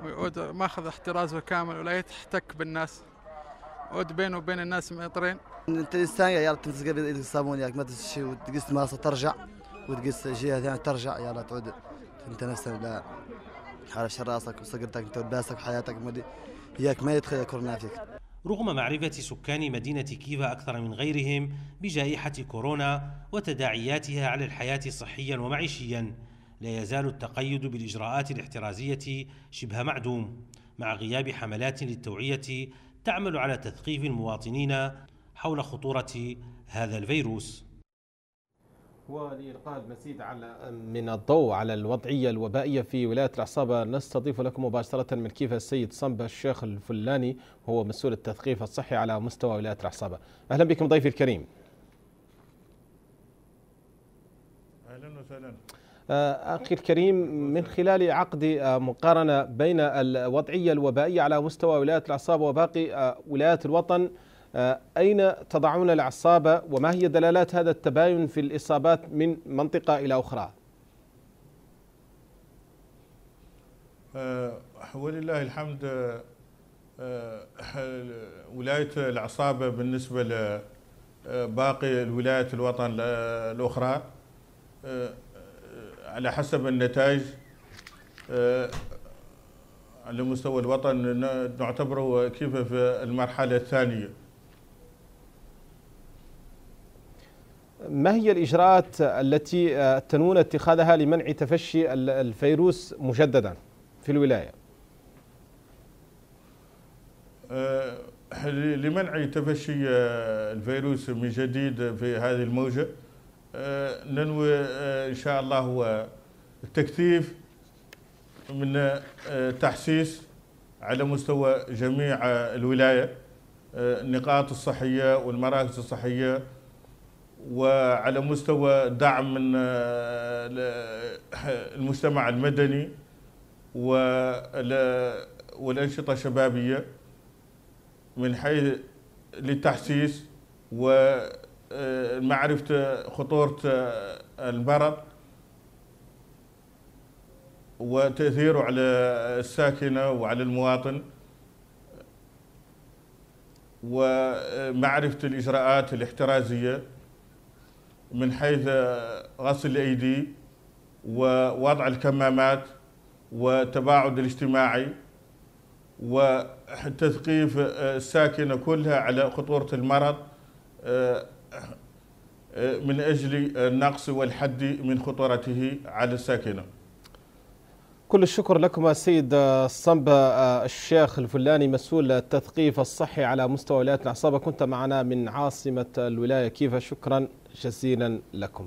ويعود ماخذ احترازه كامل ولا يتحتك بالناس عود بينه وبين الناس مطرين انت انسان يا تمسك الصابون ياك ما تشي وتقيس ماسه ترجع وتقيس جهه ثانيه ترجع يلا تعود انت نفسك لا حرش راسك وصقرتك انت وباسك وحياتك ياك ما يدخل كورونا فيك رغم معرفة سكان مدينة كيفا أكثر من غيرهم بجائحة كورونا وتداعياتها على الحياة صحيا ومعيشيا لا يزال التقيد بالإجراءات الاحترازية شبه معدوم مع غياب حملات للتوعية تعمل على تثقيف المواطنين حول خطورة هذا الفيروس ولإلقاء المزيد على من الضوء على الوضعية الوبائية في ولاية العصابة نستضيف لكم مباشرة من كيف السيد صنبه الشيخ الفلاني هو مسؤول التثقيف الصحي على مستوى ولاية العصابة أهلا بكم ضيفي الكريم آه، أخي الكريم من خلال عقد آه، مقارنة بين الوضعية الوبائية على مستوى ولاية العصابة وباقي آه، ولايات الوطن أين تضعون العصابة وما هي دلالات هذا التباين في الإصابات من منطقة إلى أخرى ولله الحمد ولاية العصابة بالنسبة لباقي الولايات الوطن الأخرى على حسب النتائج آه، على مستوى الوطن نعتبره كيف في المرحلة الثانية ما هي الإجراءات التي آه، تنون اتخاذها لمنع تفشي الفيروس مجددا في الولاية آه، لمنع تفشي الفيروس من جديد في هذه الموجة آه، ننوي آه، إن شاء الله هو التكثيف من آه، تحسيس على مستوى جميع الولاية النقاط الصحية والمراكز الصحية وعلى مستوى دعم من المجتمع المدني والأنشطة الشبابية من حيث للتحسيس و آه، معرفة خطورة آه، المرض وتأثيره على الساكنة وعلى المواطن ومعرفة الإجراءات الاحترازية من حيث غسل الأيدي ووضع الكمامات والتباعد الاجتماعي وتثقيف الساكنة كلها على خطورة المرض آه، من أجل النقص والحد من خطورته على الساكنة كل الشكر لكم السيد صنب الشيخ الفلاني مسؤول التثقيف الصحي على مستوى ولاية العصابة كنت معنا من عاصمة الولاية كيف شكرا جزيلا لكم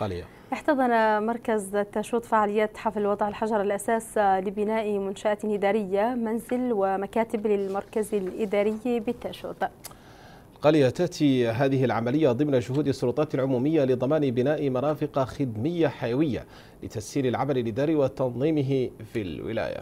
قالية احتضن مركز التشوط فعاليات حفل وضع الحجر الأساس لبناء منشأة إدارية منزل ومكاتب للمركز الإداري بالتشوط قال يتاتي هذه العمليه ضمن جهود السلطات العموميه لضمان بناء مرافق خدميه حيويه لتسهيل العمل الاداري وتنظيمه في الولايه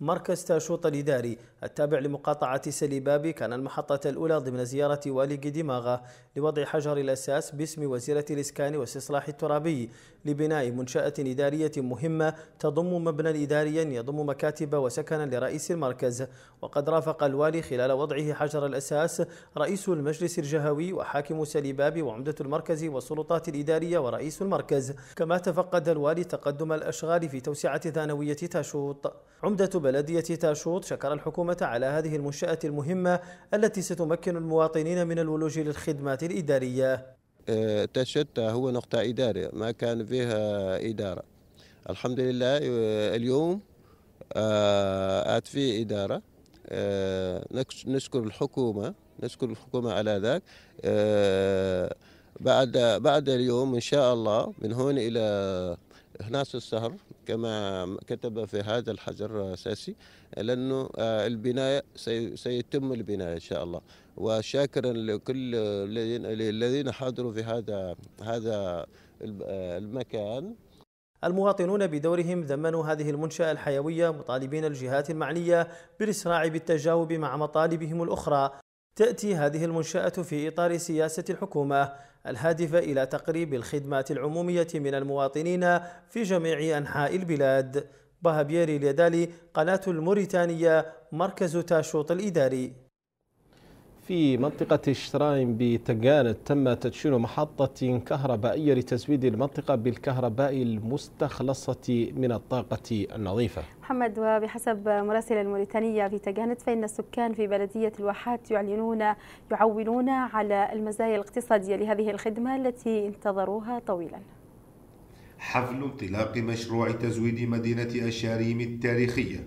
مركز تاشوط الإداري التابع لمقاطعة سليبابي كان المحطة الأولى ضمن زيارة والي قديماغا لوضع حجر الأساس باسم وزيرة الإسكان والاستصلاح الترابي لبناء منشأة إدارية مهمة تضم مبنى إداريا يضم مكاتب وسكنا لرئيس المركز وقد رافق الوالي خلال وضعه حجر الأساس رئيس المجلس الجهوي وحاكم سليبابي وعمدة المركز والسلطات الإدارية ورئيس المركز كما تفقد الوالي تقدم الأشغال في توسعة ثانوية تاشوط عمدة بلدية تاشوط شكر الحكومة على هذه المنشأة المهمة التي ستمكن المواطنين من الولوج للخدمات الإدارية أه، تاشوط هو نقطة إدارية ما كان فيها إدارة الحمد لله أه، اليوم أه، آت فيه إدارة نشكر الحكومة نشكر الحكومة على ذاك بعد بعد اليوم إن شاء الله من هون إلى هناس السهر كما كتب في هذا الحجر الأساسي لأنه آه، البناية سيتم البناية إن شاء الله وشاكرا لكل الذين حضروا في هذا هذا آه، المكان المواطنون بدورهم ذمنوا هذه المنشأة الحيوية مطالبين الجهات المعنية بالإسراع بالتجاوب مع مطالبهم الأخرى تأتي هذه المنشأة في إطار سياسة الحكومة الهادفة إلى تقريب الخدمات العمومية من المواطنين في جميع أنحاء البلاد بهابيري اليدالي قناة الموريتانية مركز تاشوط الإداري في منطقة الشراين بتقالت تم تدشين محطة كهربائية لتزويد المنطقة بالكهرباء المستخلصة من الطاقة النظيفة محمد وبحسب مراسلة الموريتانية في تجانت فإن السكان في بلدية الواحات يعلنون يعولون على المزايا الاقتصادية لهذه الخدمة التي انتظروها طويلاً حفل انطلاق مشروع تزويد مدينة أشاريم التاريخية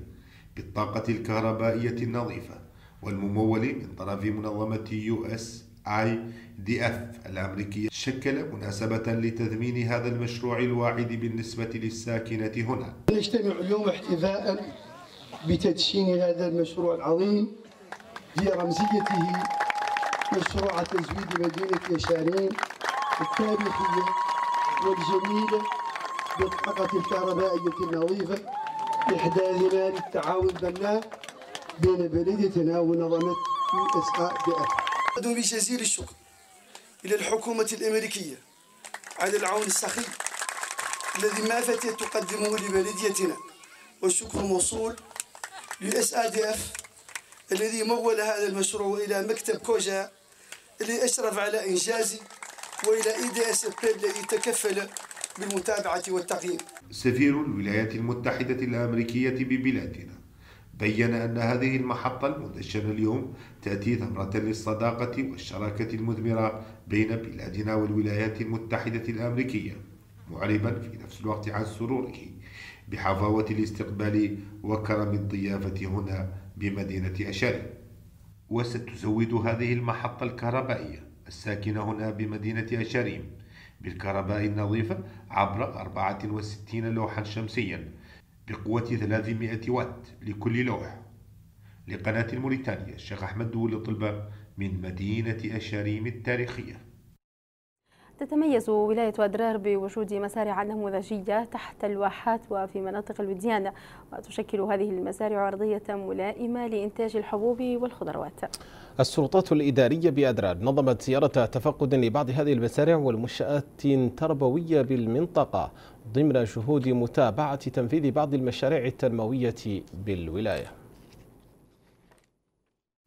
بالطاقة الكهربائية النظيفة والممول من طرف منظمة يو اس اي دي اف الامريكية شكل مناسبة لتثمين هذا المشروع الواعد بالنسبة للساكنة هنا نجتمع اليوم احتفاء بتدشين هذا المشروع العظيم في رمزيته مشروع تزويد مدينة يشارين التاريخية والجميلة بالطاقة الكهربائية النظيفة إحدى ذمال التعاون بيننا بين بلدتنا ونظمة اسقاء بيئة أدعو بجزيل الشكر إلى الحكومة الأمريكية على العون السخي الذي ما فتت تقدمه لبلديتنا والشكر موصول للاس دي اف الذي مول هذا المشروع الى مكتب كوجا اللي اشرف على انجازه والى اي دي اس بي الذي تكفل بالمتابعه والتقييم سفير الولايات المتحده الامريكيه ببلادنا بين أن هذه المحطة المدشنة اليوم تأتي ثمرة للصداقة والشراكة المثمرة بين بلادنا والولايات المتحدة الأمريكية معربا في نفس الوقت عن سروره بحفاوة الاستقبال وكرم الضيافة هنا بمدينة أشاري وستزود هذه المحطة الكهربائية الساكنة هنا بمدينة أشاريم بالكهرباء النظيفة عبر 64 لوحا شمسيا بقوة 300 وات لكل لوح لقناة موريتانيا الشيخ أحمد دول الطلبة من مدينة أشاريم التاريخية تتميز ولاية أدرار بوجود مسارع نموذجية تحت الواحات وفي مناطق الوديان وتشكل هذه المسارع أرضية ملائمة لإنتاج الحبوب والخضروات السلطات الإدارية بأدرار نظمت زيارة تفقد لبعض هذه المسارع والمنشآت التربوية بالمنطقة ضمن جهود متابعة تنفيذ بعض المشاريع التنموية بالولاية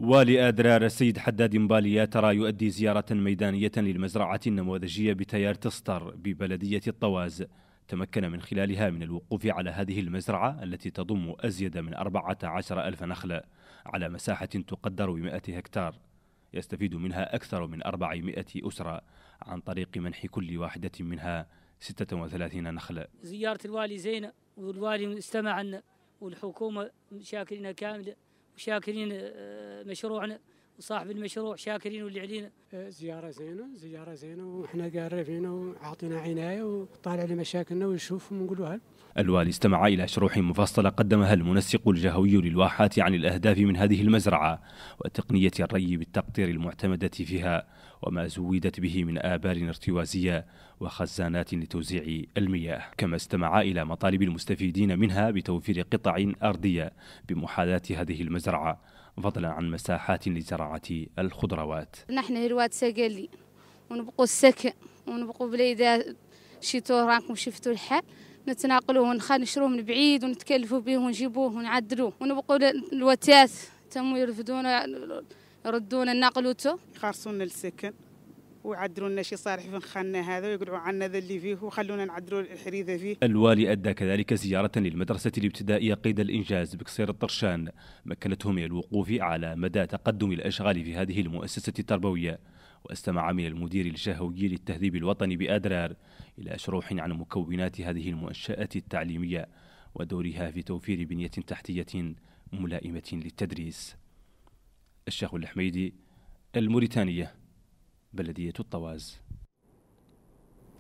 ولأدرار السيد حداد مبالية ترى يؤدي زيارة ميدانية للمزرعة النموذجية بتيار تستر ببلدية الطواز تمكن من خلالها من الوقوف على هذه المزرعة التي تضم أزيد من 14 ألف نخلة على مساحة تقدر ب100 هكتار يستفيد منها أكثر من 400 أسرة عن طريق منح كل واحدة منها 36 نخلة زيارة الوالي زينة والوالي استمع لنا والحكومة شاكرينها كاملة وشاكرين آه، مشروعنا وصاحب المشروع شاكرين واللي علينا آه، زيارة زينة زيارة زينة وإحنا قاربين وعاطينا عناية وطالع لمشاكلنا ونقولوا هل الوالي استمع إلى شروح مفصلة قدمها المنسق الجهوي للواحات عن الأهداف من هذه المزرعة وتقنية الري بالتقطير المعتمدة فيها وما زودت به من آبار ارتوازية وخزانات لتوزيع المياه كما استمع إلى مطالب المستفيدين منها بتوفير قطع أرضية بمحاذاة هذه المزرعة فضلا عن مساحات لزراعة الخضروات نحن هروات ساقلي ونبقوا السكن ونبقوا بليدات شتو راكم شفتوا الحال نتناقلوه ونخنشروه من بعيد ونتكلفوا به ونجيبوه ونعدلوه ونبقوا الوتيات تم يرفدونا يردونا ناقلوته يخلصونا السكن ويعدلوا لنا شي صالح في خاننا هذا ويقلعوا عنا ذا اللي فيه وخلونا نعدلوا الحريده فيه. الوالي ادى كذلك زياره للمدرسه الابتدائيه قيد الانجاز بقصير الطرشان مكنته من الوقوف على مدى تقدم الاشغال في هذه المؤسسه التربويه واستمع من المدير الشهوي للتهذيب الوطني بادرار إلى شروح عن مكونات هذه المنشأة التعليمية ودورها في توفير بنية تحتية ملائمة للتدريس الشيخ الحميدي الموريتانية بلدية الطواز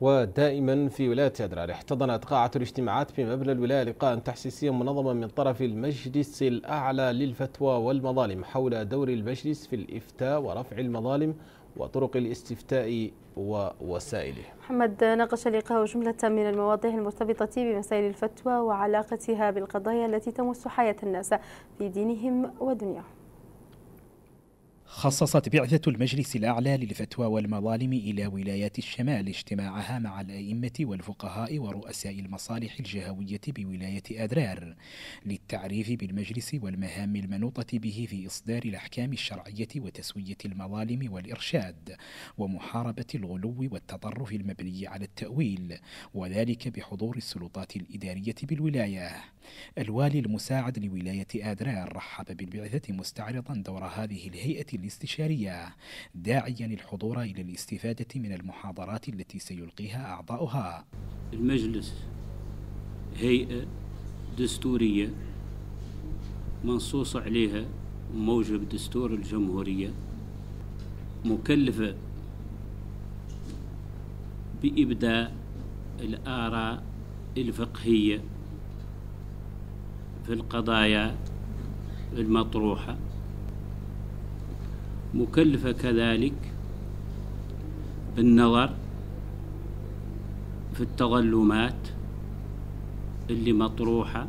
ودائما في ولاية أدرار احتضنت قاعة الاجتماعات بمبنى الولاية لقاء تحسيسيا منظما من طرف المجلس الأعلى للفتوى والمظالم حول دور المجلس في الإفتاء ورفع المظالم وطرق الاستفتاء ووسائله محمد ناقش اللقاء جملة من المواضيع المرتبطة بمسائل الفتوى وعلاقتها بالقضايا التي تمس حياة الناس في دينهم ودنياهم خصصت بعثة المجلس الأعلى للفتوى والمظالم إلى ولايات الشمال اجتماعها مع الأئمة والفقهاء ورؤساء المصالح الجهوية بولاية أدرار للتعريف بالمجلس والمهام المنوطة به في إصدار الأحكام الشرعية وتسوية المظالم والإرشاد ومحاربة الغلو والتطرف المبني على التأويل وذلك بحضور السلطات الإدارية بالولاية الوالي المساعد لولاية آدرار رحب بالبعثة مستعرضا دور هذه الهيئة الاستشارية داعيا الحضور إلى الاستفادة من المحاضرات التي سيلقيها أعضاؤها المجلس هيئة دستورية منصوص عليها موجب دستور الجمهورية مكلفة بإبداء الآراء الفقهية في القضايا المطروحة مكلفة كذلك بالنظر في التظلمات اللي مطروحة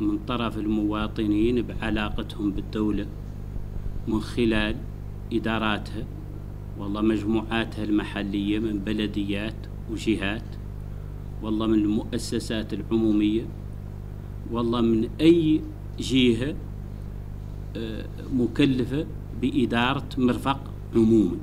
من طرف المواطنين بعلاقتهم بالدولة من خلال إداراتها والله مجموعاتها المحلية من بلديات وجهات والله من المؤسسات العمومية والله من أي جهة آه، مكلفة بإدارة مرفق عموما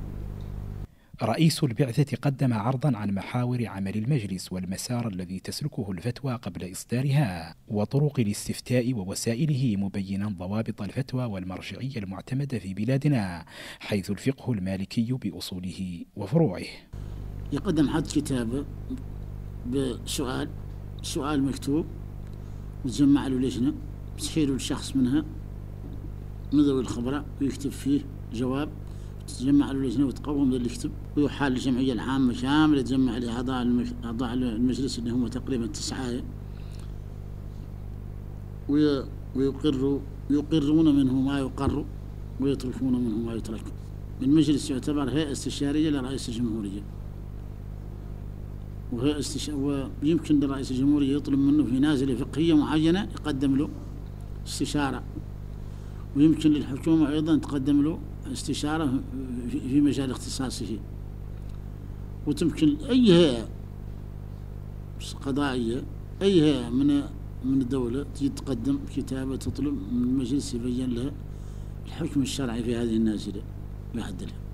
رئيس البعثة قدم عرضا عن محاور عمل المجلس والمسار الذي تسلكه الفتوى قبل إصدارها وطرق الاستفتاء ووسائله مبينا ضوابط الفتوى والمرجعية المعتمدة في بلادنا حيث الفقه المالكي بأصوله وفروعه يقدم حد كتابة بسؤال سؤال مكتوب نتجمع له لجنة تحيلوا الشخص منها من ذوي الخبرة ويكتب فيه جواب تجمع له لجنة وتقوم اللي يكتب ويحال الجمعية العامة شاملة تجمع لها أعضاء أعضاء المجلس اللي هم تقريبا تسعة ويقروا يقرون منه ما يقر ويتركون منه ما يترك المجلس يعتبر هيئة استشارية لرئيس الجمهورية ويمكن لرئيس الجمهورية يطلب منه في نازلة فقهية معينة يقدم له استشارة ويمكن للحكومة أيضا تقدم له استشارة في مجال اختصاصه وتمكن أي هيئة قضائية أي هيئة من من الدولة تجي تقدم كتابة تطلب من المجلس يبين لها الحكم الشرعي في هذه النازلة يحددها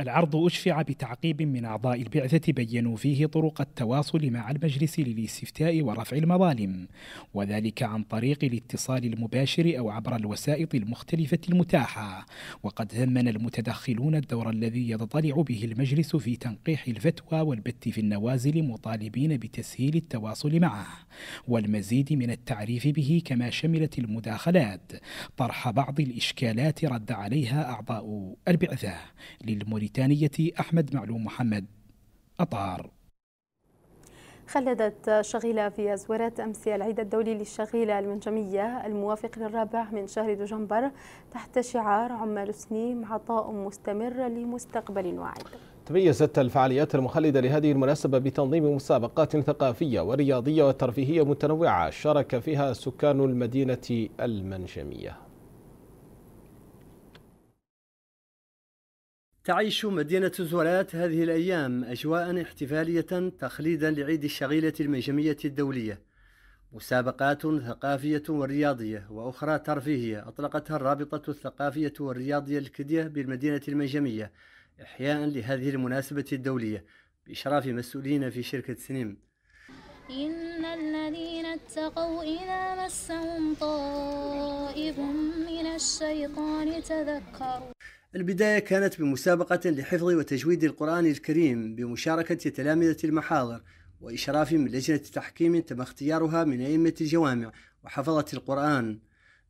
العرض أشفع بتعقيب من أعضاء البعثة بينوا فيه طرق التواصل مع المجلس للاستفتاء ورفع المظالم وذلك عن طريق الاتصال المباشر أو عبر الوسائط المختلفة المتاحة وقد ثمن المتدخلون الدور الذي يتطلع به المجلس في تنقيح الفتوى والبت في النوازل مطالبين بتسهيل التواصل معه والمزيد من التعريف به كما شملت المداخلات طرح بعض الإشكالات رد عليها أعضاء البعثة للمريد الموريتانية أحمد معلوم محمد أطار خلدت شغيلة في أزورة أمس العيد الدولي للشغيلة المنجمية الموافق للرابع من شهر دجنبر تحت شعار عمال سنيم عطاء مستمر لمستقبل واعد تميزت الفعاليات المخلدة لهذه المناسبة بتنظيم مسابقات ثقافية ورياضية وترفيهية متنوعة شارك فيها سكان المدينة المنجمية تعيش مدينة زولات هذه الأيام أجواء احتفالية تخليدا لعيد الشغيلة المنجمية الدولية مسابقات ثقافية ورياضية وأخرى ترفيهية أطلقتها الرابطة الثقافية والرياضية الكدية بالمدينة المنجمية إحياء لهذه المناسبة الدولية بإشراف مسؤولين في شركة سنيم إن الذين اتقوا إذا مسهم طائف من الشيطان تذكروا البداية كانت بمسابقة لحفظ وتجويد القرآن الكريم بمشاركة تلامذة المحاضر وإشراف من لجنة تحكيم تم اختيارها من أئمة الجوامع وحفظة القرآن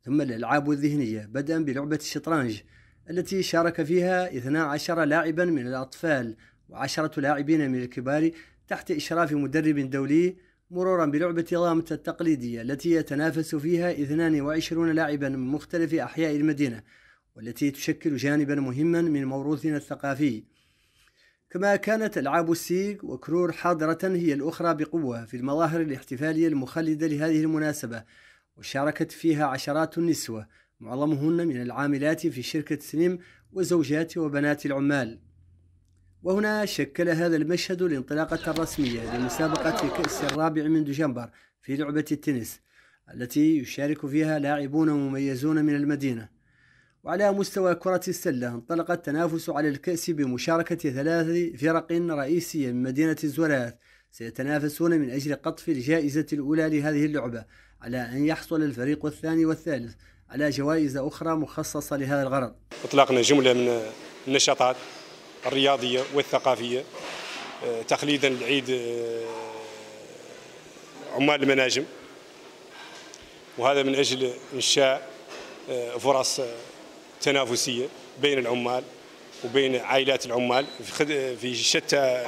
ثم الألعاب الذهنية بدءا بلعبة الشطرنج التي شارك فيها 12 لاعبا من الأطفال وعشرة لاعبين من الكبار تحت إشراف مدرب دولي مرورا بلعبة ضامت التقليدية التي يتنافس فيها 22 لاعبا من مختلف أحياء المدينة والتي تشكل جانبا مهما من موروثنا الثقافي كما كانت ألعاب السيج وكرور حاضرة هي الأخرى بقوة في المظاهر الاحتفالية المخلدة لهذه المناسبة وشاركت فيها عشرات النسوة معظمهن من العاملات في شركة سليم وزوجات وبنات العمال وهنا شكل هذا المشهد الانطلاقة الرسمية لمسابقة كأس الرابع من دجنبر في لعبة التنس التي يشارك فيها لاعبون مميزون من المدينة وعلى مستوى كرة السلة انطلق التنافس على الكأس بمشاركة ثلاث فرق رئيسية من مدينة الزولاث سيتنافسون من أجل قطف الجائزة الأولى لهذه اللعبة على أن يحصل الفريق الثاني والثالث على جوائز أخرى مخصصة لهذا الغرض أطلقنا جملة من النشاطات الرياضية والثقافية تخليدا لعيد آه، عمال المناجم وهذا من أجل إنشاء آه، فرص آه، تنافسيه بين العمال وبين عائلات العمال في في شتى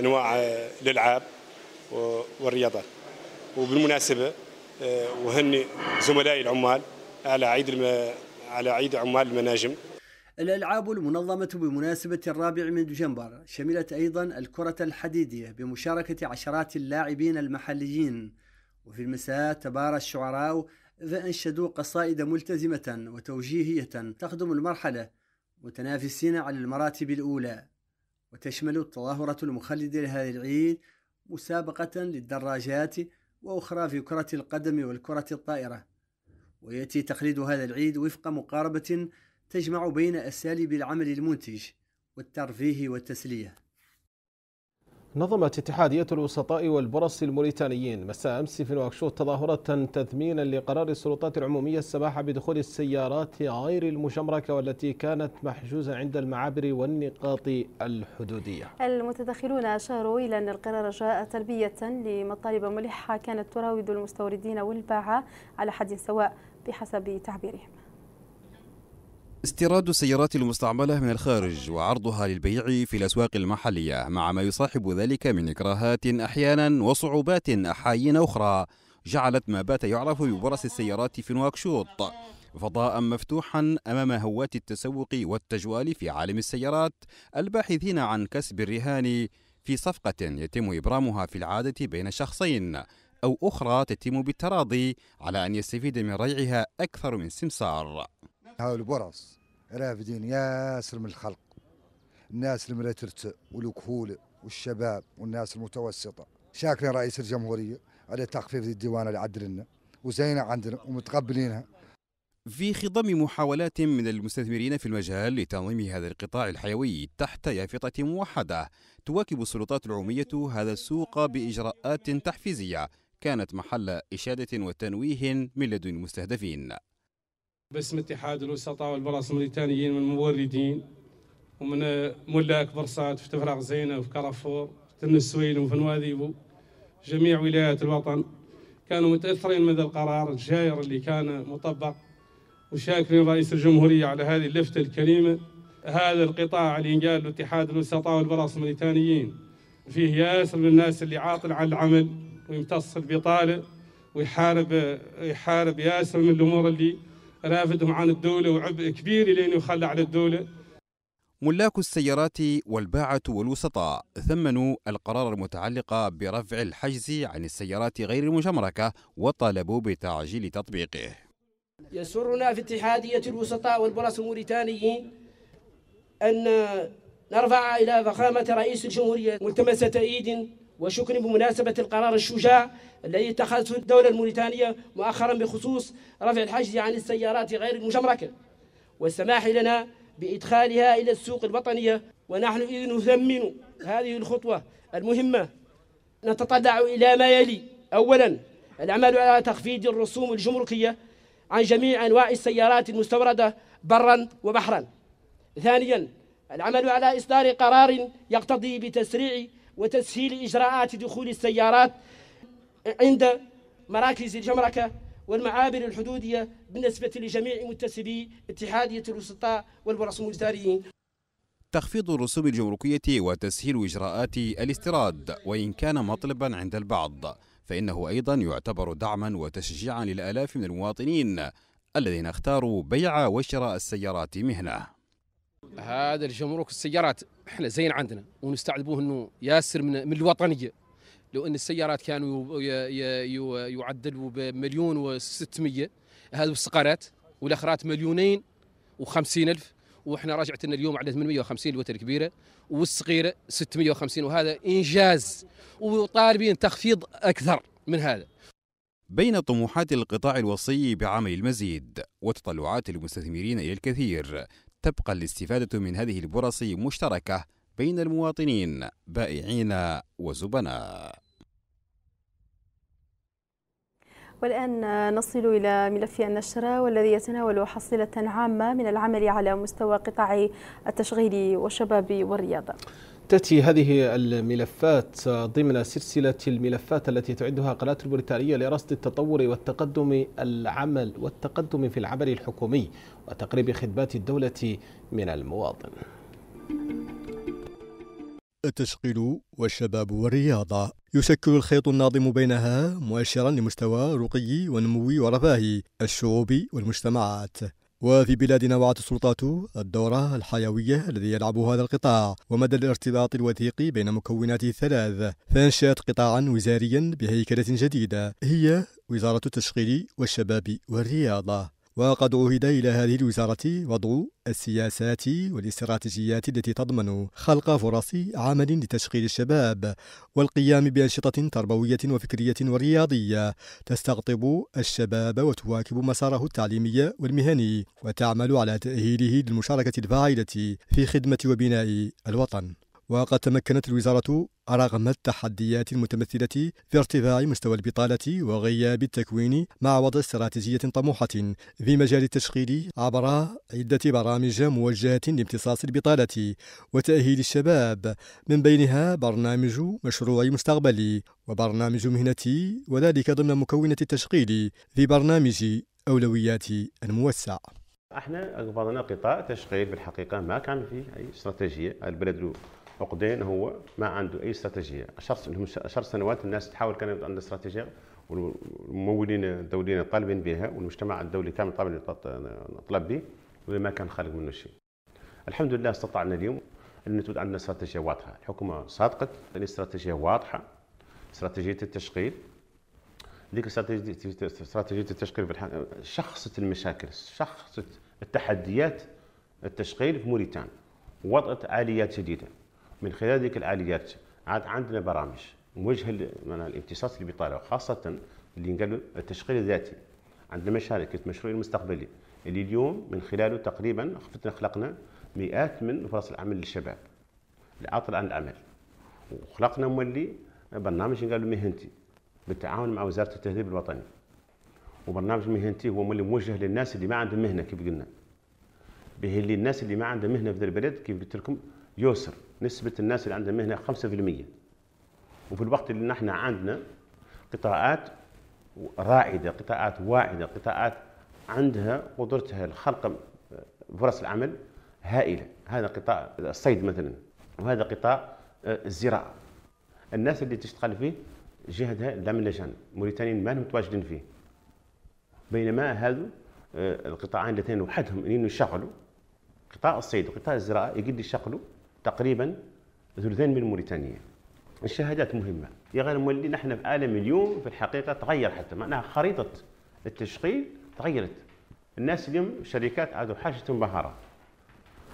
انواع آه، الالعاب والرياضات وبالمناسبه آه، وهني زملائي العمال على عيد الم... على عيد عمال المناجم الألعاب المنظمة بمناسبة الرابع من دجنبر شملت أيضا الكرة الحديدية بمشاركة عشرات اللاعبين المحليين وفي المساء تبارى الشعراء إذا أنشدوا قصائد ملتزمة وتوجيهية تخدم المرحلة متنافسين على المراتب الأولى وتشمل التظاهرة المخلدة لهذا العيد مسابقة للدراجات وأخرى في كرة القدم والكرة الطائرة ويأتي تقليد هذا العيد وفق مقاربة تجمع بين أساليب العمل المنتج والترفيه والتسليه نظمت اتحادية الوسطاء والبرص الموريتانيين مساء أمس في نواكشوط تظاهرة تثمينا لقرار السلطات العمومية السماح بدخول السيارات غير المجمركة والتي كانت محجوزة عند المعابر والنقاط الحدودية المتدخلون أشاروا إلى أن القرار جاء تلبية لمطالب ملحة كانت تراود المستوردين والباعة على حد سواء بحسب تعبيرهم استيراد السيارات المستعملة من الخارج وعرضها للبيع في الأسواق المحلية مع ما يصاحب ذلك من إكراهات أحيانا وصعوبات أحايين أخرى جعلت ما بات يعرف ببرس السيارات في نواكشوط فضاء مفتوحا امام هواة التسوق والتجوال في عالم السيارات الباحثين عن كسب الرهان في صفقة يتم إبرامها في العادة بين شخصين أو أخرى تتم بالتراضي على أن يستفيد من ريعها أكثر من سمسار هاو البرص رافدين ياسر من الخلق الناس المرترتة والكهول والشباب والناس المتوسطة شاكرين رئيس الجمهورية على تخفيف الديوان اللي عدلنا وزينة عندنا ومتقبلينها في خضم محاولات من المستثمرين في المجال لتنظيم هذا القطاع الحيوي تحت يافطة موحدة تواكب السلطات العمومية هذا السوق بإجراءات تحفيزية كانت محل إشادة وتنويه من لدن المستهدفين باسم اتحاد الوسطاء والبراص الموريتانيين من الموردين ومن ملاك برصات في تفرغ زينة وفي كرفور في تنسوين وفي نواذيبو جميع ولايات الوطن كانوا متأثرين من هذا القرار الجائر اللي كان مطبق وشاكرين رئيس الجمهورية على هذه اللفتة الكريمة هذا القطاع اللي قال له اتحاد الوسطاء والبراس الموريتانيين فيه ياسر من الناس اللي عاطل عن العمل ويمتص البطالة ويحارب يحارب ياسر من الأمور اللي رافدهم عن الدولة وعبء كبير لين يخلى على الدولة ملاك السيارات والباعة والوسطاء ثمنوا القرار المتعلق برفع الحجز عن السيارات غير المجمركة وطالبوا بتعجيل تطبيقه يسرنا في اتحادية الوسطاء والبرص الموريتانيين أن نرفع إلى فخامة رئيس الجمهورية ملتمسة إيد وشكري بمناسبة القرار الشجاع الذي اتخذته الدولة الموريتانية مؤخرا بخصوص رفع الحجز عن السيارات غير المجمركة والسماح لنا بإدخالها إلى السوق الوطنية ونحن إذ نثمن هذه الخطوة المهمة نتطلع إلى ما يلي أولا العمل على تخفيض الرسوم الجمركية عن جميع أنواع السيارات المستوردة برا وبحرا ثانيا العمل على إصدار قرار يقتضي بتسريع وتسهيل إجراءات دخول السيارات عند مراكز الجمركة والمعابر الحدودية بالنسبة لجميع متسبي اتحادية الوسطاء والبرسموزداريين تخفيض الرسوم الجمركية وتسهيل إجراءات الاستيراد وإن كان مطلبا عند البعض فإنه أيضا يعتبر دعما وتشجيعا للآلاف من المواطنين الذين اختاروا بيع وشراء السيارات مهنه هذا الجمرك السيارات احنا زين عندنا ونستعذبوه انه ياسر من, من الوطنيه لو ان السيارات كانوا يعدلوا بمليون و600 هذه الصقرات والاخرات مليونين و50 الف واحنا رجعتنا اليوم على 850 الوتر الكبيره والصغيره 650 وهذا انجاز وطالبين تخفيض اكثر من هذا بين طموحات القطاع الوصي بعمل المزيد وتطلعات المستثمرين الى الكثير تبقى الاستفادة من هذه البرص مشتركة بين المواطنين بائعين وزبناء والآن نصل إلى ملف النشرة والذي يتناول حصيلة عامة من العمل على مستوى قطاع التشغيل والشباب والرياضة تأتي هذه الملفات ضمن سلسلة الملفات التي تعدها قناة البريطانية لرصد التطور والتقدم العمل والتقدم في العمل الحكومي وتقريب خدمات الدولة من المواطن. التشغيل والشباب والرياضة يشكل الخيط الناظم بينها مؤشرا لمستوى رقي ونموي ورفاهي الشعوب والمجتمعات وفي بلادنا وعت السلطات الدورة الحيوية الذي يلعب هذا القطاع ومدى الارتباط الوثيق بين مكوناته الثلاث فانشأت قطاعا وزاريا بهيكلة جديدة هي وزارة التشغيل والشباب والرياضة وقد عهد إلى هذه الوزارة وضع السياسات والاستراتيجيات التي تضمن خلق فرص عمل لتشغيل الشباب والقيام بأنشطة تربوية وفكرية ورياضية تستقطب الشباب وتواكب مساره التعليمي والمهني وتعمل على تأهيله للمشاركة الفاعلة في خدمة وبناء الوطن وقد تمكنت الوزارة رغم التحديات المتمثلة في ارتفاع مستوى البطالة وغياب التكوين مع وضع استراتيجية طموحة في مجال التشغيل عبر عدة برامج موجهة لامتصاص البطالة وتأهيل الشباب من بينها برنامج مشروع مستقبلي وبرنامج مهنتي وذلك ضمن مكونة التشغيل في برنامج أولويات الموسع احنا اقبضنا قطاع تشغيل بالحقيقه ما كان فيه اي استراتيجيه البلد عقدين هو ما عنده اي استراتيجيه 10 سنوات الناس تحاول كان يبقى عندها استراتيجيه والممولين الدوليين طالبين بها والمجتمع الدولي كامل طالب طلب به وما كان خالق منه شيء. الحمد لله استطعنا اليوم ان تكون عندنا استراتيجيه واضحه، الحكومه صادقت الاستراتيجيه واضحه استراتيجيه التشغيل ذيك استراتيجيه التشغيل شخصت المشاكل، شخصت التحديات التشغيل في موريتانيا وضعت اليات جديده. من خلال ذيك الآليات عاد عندنا برامج موجهه الامتصاص اللي بيطالعوا خاصة اللي قالوا التشغيل الذاتي عندنا مشاركة مشروع المستقبلي اللي اليوم من خلاله تقريبا خفتنا خلقنا مئات من فرص العمل للشباب العاطل عن العمل وخلقنا مولي برنامج قالوا مهنتي بالتعاون مع وزارة التهذيب الوطني وبرنامج مهنتي هو مولي موجه للناس اللي ما عندهم مهنة كيف قلنا به اللي الناس اللي ما عندهم مهنة في البلد كيف قلت لكم يسر نسبة الناس اللي عندها مهنة 5% وفي الوقت اللي نحن عندنا قطاعات رائدة قطاعات واعدة قطاعات عندها قدرتها لخلق آه، فرص العمل هائلة هذا قطاع الصيد مثلا وهذا قطاع آه، الزراعة الناس اللي تشتغل فيه جهدها لا من لجان موريتانيين ما متواجدين فيه بينما هذو آه، القطاعين اللتين وحدهم يشغلوا قطاع الصيد وقطاع الزراعة يقدر يشغلوا تقريبا ثلثين من موريتانيا الشهادات مهمة يا غير مولي نحن في عالم اليوم في الحقيقة تغير حتى معناها خريطة التشغيل تغيرت الناس اليوم الشركات عادوا حاجتهم مهارة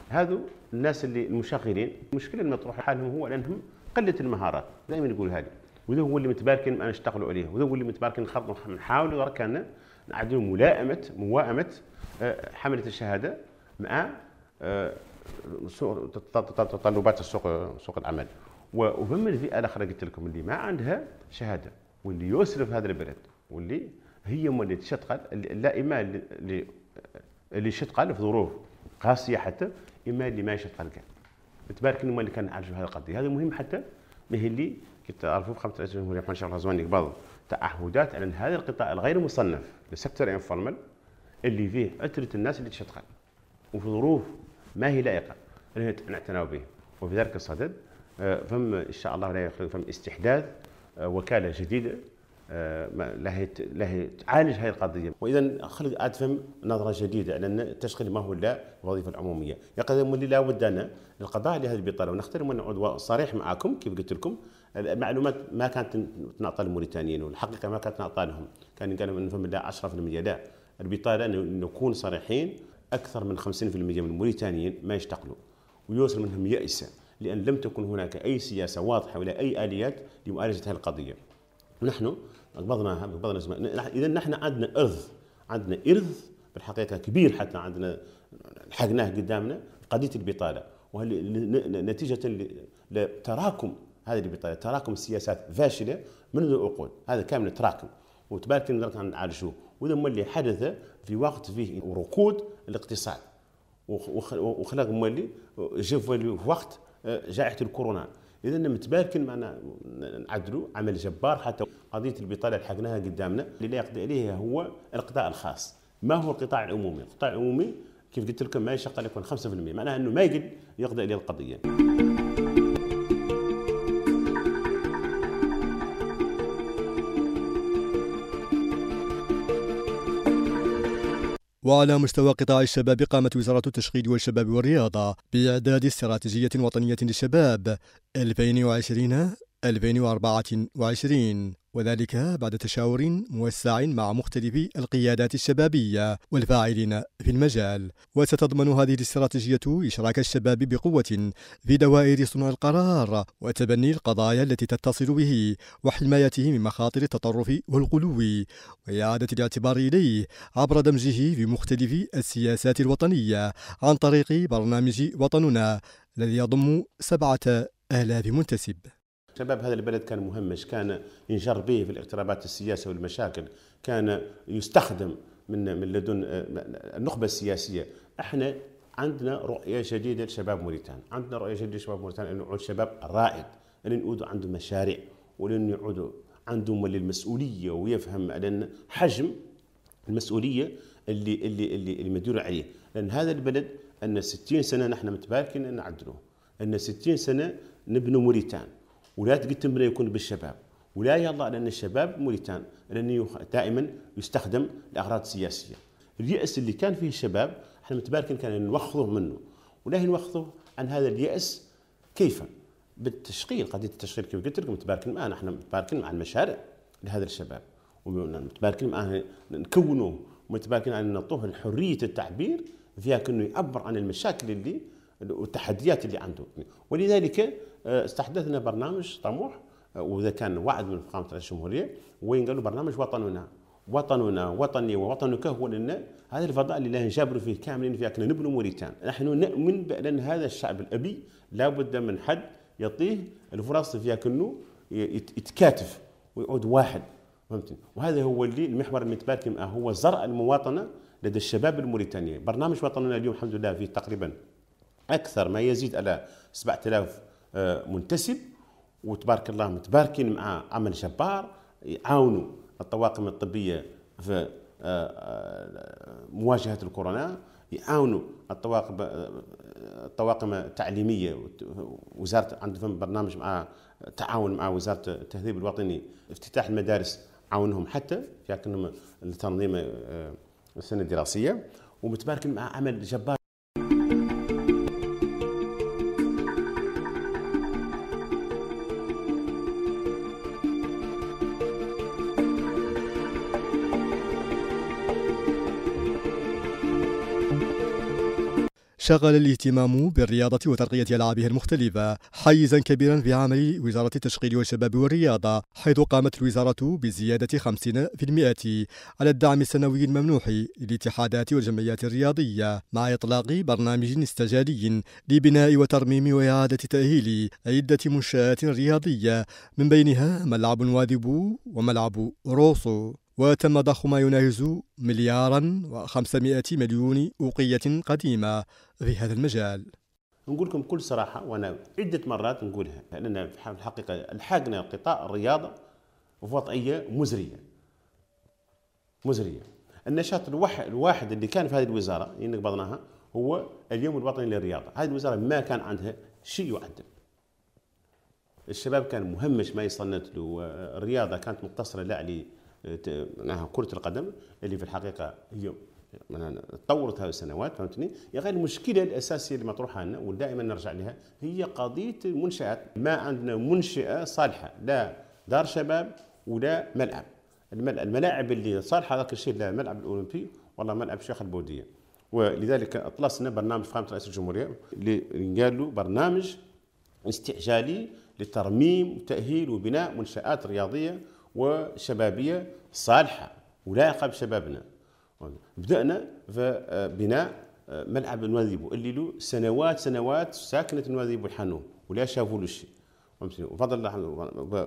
هذو الناس اللي المشغلين المشكلة المطروحة حالهم هو أنهم قلة المهارات دائما نقول هذه وذو هو اللي متباركين أنا نشتغلوا عليه وذو هو اللي متباركين نخرطوا نحاولوا كان نعدلوا ملائمة موائمة آه، حملة الشهادة مع آه، تطلبات السوق سوق العمل وهم الفئه الاخرى قلت لكم اللي ما عندها شهاده واللي يسرف هذا البلد واللي هي اللي تشتغل لا اما اللي اللي تشتغل في ظروف قاسيه حتى اما اللي ما يشتغل كان تبارك هما اللي كان نعالجوا هذه القضيه هذا مهم حتى مهي اللي كتعرفوا في 15 جمهوريه ان شاء الله زواني تعهدات على هذا القطاع الغير مصنف السكتور انفورمال اللي فيه عتره الناس اللي تشتغل وفي ظروف ما هي لائقه نعتناو به وفي ذلك الصدد آه، فم ان شاء الله لا يخلو فم استحداث آه، وكاله جديده آه، لا لا تعالج هذه القضيه واذا خلق ادفم نظره جديده لان تشغيل ما هو لا الوظيفه العموميه يقدم لي لا ود لنا للقضاء على هذه البطاله ونختار من عضو صريح معكم كيف قلت لكم المعلومات ما كانت تنعطى للموريتانيين والحقيقه ما كانت تنعطى لهم كان قالوا ان فم لا 10% لا البطاله نكون صريحين أكثر من 50% من الموريتانيين ما يشتغلوا ويوصل منهم يأس لأن لم تكن هناك أي سياسة واضحة ولا أي آليات لمعالجة هذه القضية نحن قبضناها قبضنا زمان إذا نحن عندنا إرث عندنا إرث بالحقيقة كبير حتى عندنا لحقناه قدامنا قضية البطالة نتيجة لتراكم هذه البطالة تراكم سياسات فاشلة منذ عقود هذا كامل تراكم وتبارك الله نعالجوه وهذا مولي حدث في وقت فيه ركود الاقتصاد وخلق مولي جا في وقت آه، جائحه الكورونا اذا متباركين معنا نعدلوا عمل جبار حتى قضيه البطاله لحقناها قدامنا اللي لا يقضي عليها هو القطاع الخاص ما هو القطاع العمومي القطاع العمومي كيف قلت لكم ما يشق يكون 5% معناها انه ما يقدر يقضي عليه القضيه وعلى مستوى قطاع الشباب قامت وزارة التشغيل والشباب والرياضة بإعداد استراتيجية وطنية للشباب 2020 2024 وذلك بعد تشاور موسع مع مختلف القيادات الشبابية والفاعلين في المجال وستضمن هذه الاستراتيجية إشراك الشباب بقوة في دوائر صنع القرار وتبني القضايا التي تتصل به وحمايته من مخاطر التطرف والغلو وإعادة الاعتبار إليه عبر دمجه في مختلف السياسات الوطنية عن طريق برنامج وطننا الذي يضم سبعة آلاف منتسب شباب هذا البلد كان مهمش كان ينجر به في الاقترابات السياسية والمشاكل كان يستخدم من من لدن آه، النخبة السياسية احنا عندنا رؤية جديدة لشباب موريتانيا عندنا رؤية جديدة لشباب موريتانيا انه نعود شباب رائد اللي نعود عنده مشاريع ولن يعودوا عندهم المسؤولية ويفهم لأن حجم المسؤولية اللي اللي اللي, اللي عليه لأن هذا البلد أن 60 سنة نحن متباكين أن نعدلوه أن 60 سنة نبنوا موريتان ولا تقد تمرين يكون بالشباب ولا يلا لان الشباب موريتان لانه دائما يستخدم لاغراض سياسيه الياس اللي كان فيه الشباب احنا متباركين كان نوخذوه منه ولا نوخذوه عن هذا الياس كيف بالتشغيل قضيه التشغيل كيف قلت لكم متباركين معنا احنا متباركين مع المشاريع لهذا الشباب متباركين معنا نكونوه متباركين على نعطوه حريه التعبير فيها كأنه يعبر عن المشاكل اللي والتحديات اللي عنده ولذلك أه، استحدثنا برنامج طموح أه، وإذا كان وعد من فخامة رئيس الجمهورية وين قالوا برنامج وطننا وطننا وطني ووطنك هو لنا هذا الفضاء اللي لا نجابر فيه كاملين في أكلنا نبنوا موريتان نحن نؤمن بأن هذا الشعب الأبي لابد من حد يعطيه الفرص في أكنه يتكاتف ويعود واحد فهمتني وهذا هو اللي المحور المتبارك هو زرع المواطنه لدى الشباب الموريتاني برنامج وطننا اليوم الحمد لله فيه تقريبا اكثر ما يزيد على 7000 منتسب وتبارك الله متباركين مع عمل جبار يعاونوا الطواقم الطبيه في آه، آه، مواجهه الكورونا يعاونوا الطواقم الطواقم آه، التعليميه وزاره عندهم برنامج مع تعاون مع وزاره التهذيب الوطني افتتاح المدارس عاونهم حتى في لتنظيم السنه الدراسيه ومتباركين مع عمل جبار شغل الاهتمام بالرياضة وترقية ألعابها المختلفة حيزا كبيرا في عمل وزارة التشغيل والشباب والرياضة حيث قامت الوزارة بزيادة 50% على الدعم السنوي الممنوح للاتحادات والجمعيات الرياضية مع إطلاق برنامج استجالي لبناء وترميم وإعادة تأهيل عدة منشآت رياضية من بينها ملعب واذب وملعب روسو وتم ضخ ما يناهز مليارا و500 مليون أوقية قديمة في هذا المجال نقول لكم بكل صراحة وأنا عدة مرات نقولها لأننا في الحقيقة الحقنا قطاع الرياضة وضعية مزرية مزرية النشاط الواحد اللي كان في هذه الوزارة اللي نقبضناها هو اليوم الوطني للرياضة هذه الوزارة ما كان عندها شيء يعدل الشباب كان مهمش ما يصنت له الرياضة كانت مقتصرة لا على معناها كره القدم اللي في الحقيقه هي تطورت هذه السنوات فهمتني يا غير المشكله الاساسيه اللي مطروحه لنا ودائما نرجع لها هي قضيه المنشات ما عندنا منشاه صالحه لا دار شباب ولا ملعب الملاعب اللي صالحه هذاك الشيء لا ملعب الاولمبي ولا ملعب شيخ البوديه ولذلك اطلسنا برنامج فخامه رئيس الجمهوريه اللي قال له برنامج استعجالي لترميم وتاهيل وبناء منشات رياضيه وشبابية صالحة ولايقة بشبابنا بدأنا في آه، بناء آه، ملعب نواذيبو اللي له سنوات سنوات ساكنة نواذيبو الحنون ولا شافوا له شيء وفضل الله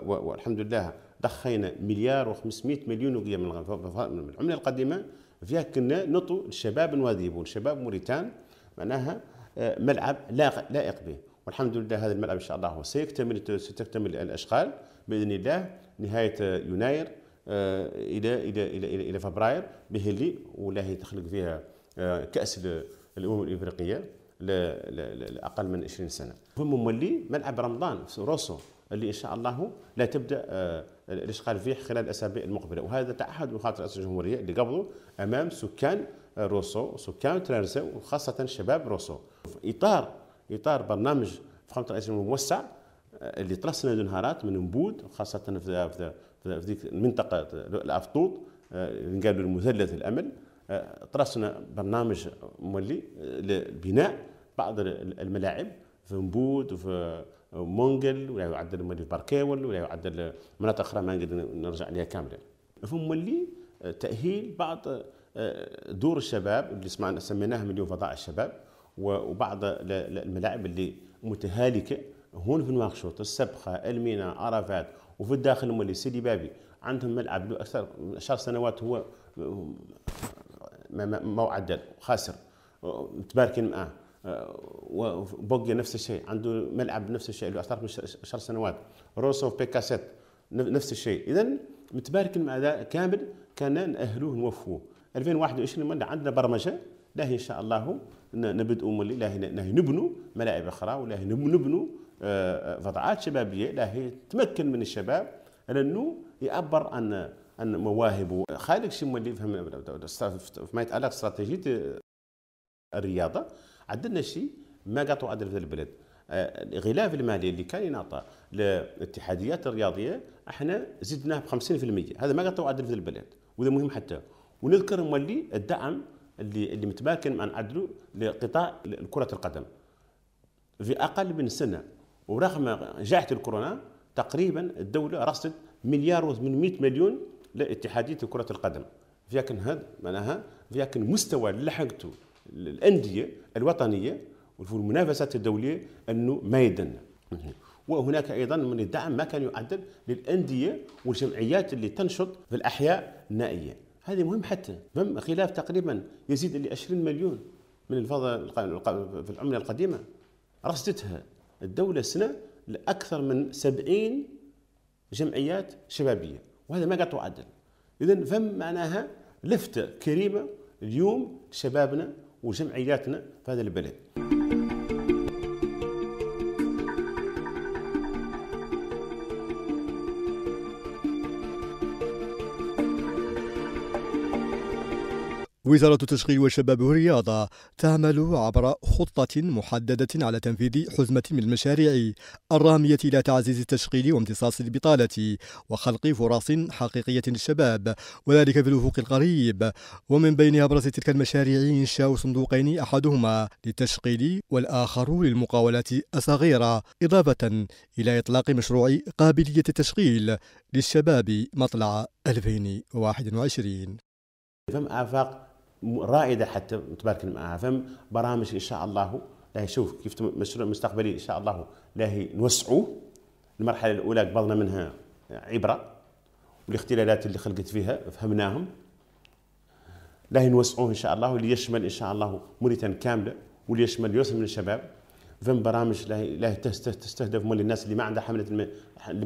والحمد لله ضخينا مليار و500 مليون وقية من العملة القديمة فيها كنا نطو الشباب نواذيبو الشباب موريتان معناها آه، ملعب لائق به والحمد لله هذا الملعب ان شاء الله سيكتمل ستكتمل الاشغال باذن الله نهايه يناير آه، الى الى الى الى, إلى فبراير اللي واللي تخلق فيها آه، كاس الامم الافريقيه لاقل من 20 سنه هم مولي ملعب رمضان في روسو اللي ان شاء الله لا تبدا آه، الاشغال فيه خلال الاسابيع المقبله وهذا تعهد من خاطر رئاسه الجمهوريه اللي قبضوا امام سكان روسو سكان ترانزا وخاصه شباب روسو في اطار اطار برنامج فخامه رئيس الجمهوريه موسع اللي طلع نهارات من نبود خاصه في في ذيك المنطقه الافطوط اللي آه، قالوا المثلث الامل آه، طرسنا برنامج مولي لبناء بعض الملاعب في نبود وفي آه، مونجل ولا يعدل مولي باركاول ولا يعدل مناطق اخرى ما نقدر نرجع عليها كامله في مولي تاهيل بعض دور الشباب اللي سمعنا سميناها مليون فضاء الشباب وبعض الملاعب اللي متهالكه هون في نواكشوط السبخه المينا عرفات وفي الداخل المولي سيدي بابي عندهم ملعب له اكثر عشر سنوات هو موعدل خاسر متباركين معاه وبوجي نفس الشيء عنده ملعب نفس الشيء له اكثر من عشر سنوات روسو بيكاسيت نفس الشيء اذا متباركين مع هذا كامل كان ناهلوه نوفوه 2021 عندنا برمجه لا ان شاء الله نبدأ مولي لا نبنوا ملاعب اخرى ولا نبنوا فضعات شبابيه لا هي تمكن من الشباب لانه انه يعبر عن عن مواهبه خالق شي مولي يفهم فيما يتعلق استراتيجيه الرياضه عندنا شيء ما قاطو عدل في البلد الغلاف المالي اللي كان ينعطى للاتحاديات الرياضيه احنا زدناه ب 50% هذا ما قاطو عدل في البلد وهذا مهم حتى ونذكر مولي الدعم اللي اللي متماكن مع عدله لقطاع كره القدم في اقل من سنه ورغم جائحه الكورونا تقريبا الدوله رصدت مليار و800 مليون لاتحاديه كره القدم فيكن هذا معناها فيكن مستوى لحقته الانديه الوطنيه وفي المنافسات الدوليه انه ما يدن وهناك ايضا من الدعم ما كان يعدل للانديه والجمعيات اللي تنشط في الاحياء النائيه هذه مهم حتى مهم خلاف تقريبا يزيد ل 20 مليون من الفضل في العمله القديمه رصدتها الدولة سنة لأكثر من سبعين جمعيات شبابية وهذا ما قاعد تعدل إذا فم معناها لفتة كريمة اليوم شبابنا وجمعياتنا في هذا البلد وزارة التشغيل والشباب والرياضة تعمل عبر خطة محددة على تنفيذ حزمة من المشاريع الرامية إلى تعزيز التشغيل وامتصاص البطالة وخلق فرص حقيقية للشباب وذلك في الأفق القريب ومن بين أبرز تلك المشاريع إنشاء صندوقين أحدهما للتشغيل والآخر للمقاولات الصغيرة إضافة إلى إطلاق مشروع قابلية التشغيل للشباب مطلع 2021 فم آفاق رائده حتى تبارك معها فم برامج ان شاء الله لا شوف كيف مشروع مستقبلي ان شاء الله لا نوسعوه المرحله الاولى قبلنا منها عبره والاختلالات اللي خلقت فيها فهمناهم لا نوسعوه ان شاء الله واللي يشمل ان شاء الله موريتانيا كامله واللي يشمل يوسف من الشباب فم برامج لا تستهدف مول الناس اللي ما عندها حمله الم...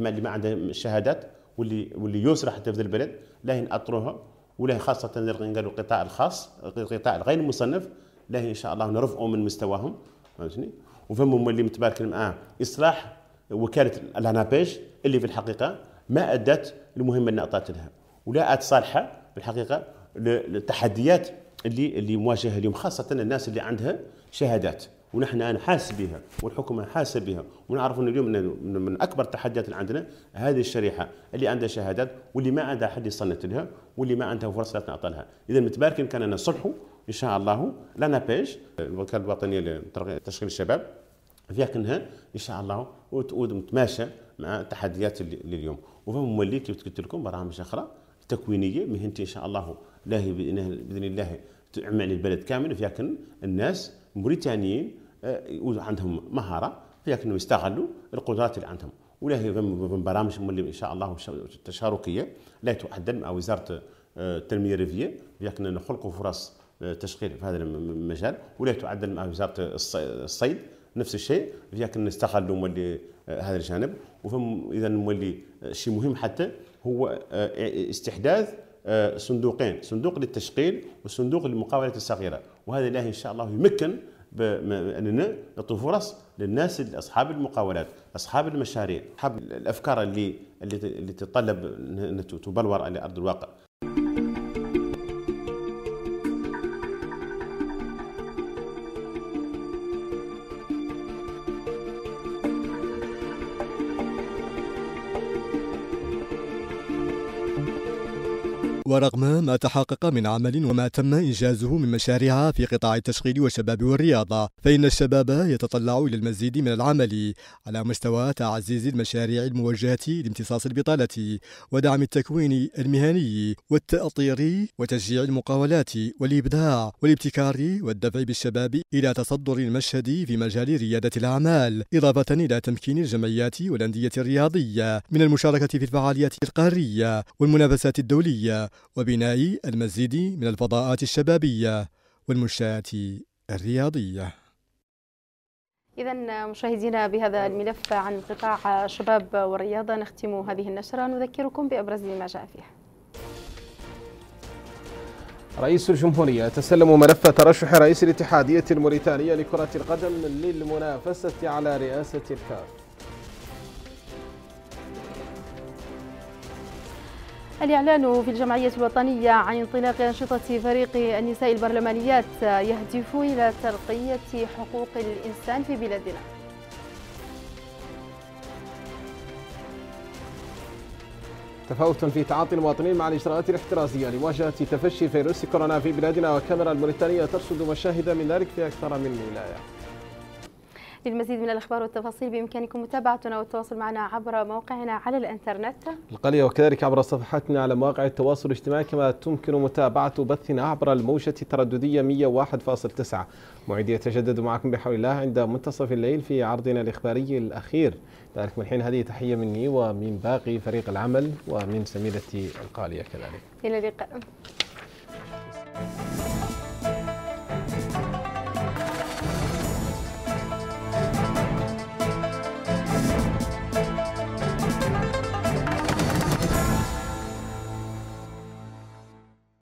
اللي ما عندها شهادات واللي واللي يسرى حتى في البلد لا اطروها وله خاصة القطاع الخاص القطاع الغير مصنف له إن شاء الله نرفعه من مستواهم فهمتني وفهم هما اللي متبارك معاه إصلاح وكالة الأنابيج اللي في الحقيقة ما أدت المهمة اللي أعطت لها ولا صالحة في الحقيقة للتحديات اللي اللي مواجهة اليوم خاصة الناس اللي عندها شهادات ونحن انا حاس بها والحكومه حاسه بها ونعرف ان اليوم من اكبر التحديات اللي عندنا هذه الشريحه اللي عندها شهادات واللي ما عندها حد يصنت لها واللي ما عندها فرصه لا تعطى لها اذا متبارك كان كان نصلحوا ان شاء الله لا نابيج الوكاله الوطنيه لتشغيل الشباب في كنها ان شاء الله متماشى مع التحديات اللي اليوم وفهم مولي كيف قلت لكم برامج اخرى تكوينيه مهنتي ان شاء الله لا باذن الله تعمل البلد كامل فيها الناس موريتانيين آه، عندهم مهاره في انهم يستغلوا القدرات اللي عندهم ولا هي من برامج اللي ان شاء الله تشاركيه لا تقدم مع وزاره آه، التنميه الريفيه بأننا نخلقوا فرص آه، تشغيل في هذا المجال ولا تعدل مع وزاره الصيد نفس الشيء بأننا نستغلوا مولي هذا الجانب وفهم اذا مولي شيء مهم حتى هو استحداث صندوقين صندوق للتشغيل وصندوق للمقاولات الصغيره وهذا الله ان شاء الله يمكن اننا نعطي فرص للناس اصحاب المقاولات اصحاب المشاريع اصحاب الافكار اللي اللي تتطلب ان تبلور على ارض الواقع ورغم ما تحقق من عمل وما تم إنجازه من مشاريع في قطاع التشغيل والشباب والرياضة فإن الشباب يتطلع إلى المزيد من العمل على مستوى تعزيز المشاريع الموجهة لامتصاص البطالة ودعم التكوين المهني والتأطير وتشجيع المقاولات والإبداع والابتكار والدفع بالشباب إلى تصدر المشهد في مجال ريادة الأعمال إضافة إلى تمكين الجمعيات والأندية الرياضية من المشاركة في الفعاليات القارية والمنافسات الدولية وبناء المزيد من الفضاءات الشبابية والمنشآت الرياضية إذا مشاهدينا بهذا الملف عن قطاع الشباب والرياضة نختم هذه النشرة نذكركم بأبرز ما جاء فيها رئيس الجمهورية تسلم ملف ترشح رئيس الاتحادية الموريتانية لكرة القدم للمنافسة على رئاسة الكاف الإعلان في الجمعية الوطنية عن انطلاق أنشطة فريق النساء البرلمانيات يهدف إلى ترقية حقوق الإنسان في بلادنا تفاوت في تعاطي المواطنين مع الإجراءات الاحترازية لمواجهة تفشي فيروس كورونا في بلادنا وكاميرا الموريتانية ترصد مشاهد من ذلك في أكثر من ولاية للمزيد من الأخبار والتفاصيل بإمكانكم متابعتنا والتواصل معنا عبر موقعنا على الإنترنت القلية وكذلك عبر صفحاتنا على مواقع التواصل الاجتماعي كما تمكن متابعة بثنا عبر الموجة الترددية 101.9 معيدي يتجدد معكم بحول الله عند منتصف الليل في عرضنا الإخباري الأخير ذلك من حين هذه تحية مني ومن باقي فريق العمل ومن زميلتي القالية كذلك إلى اللقاء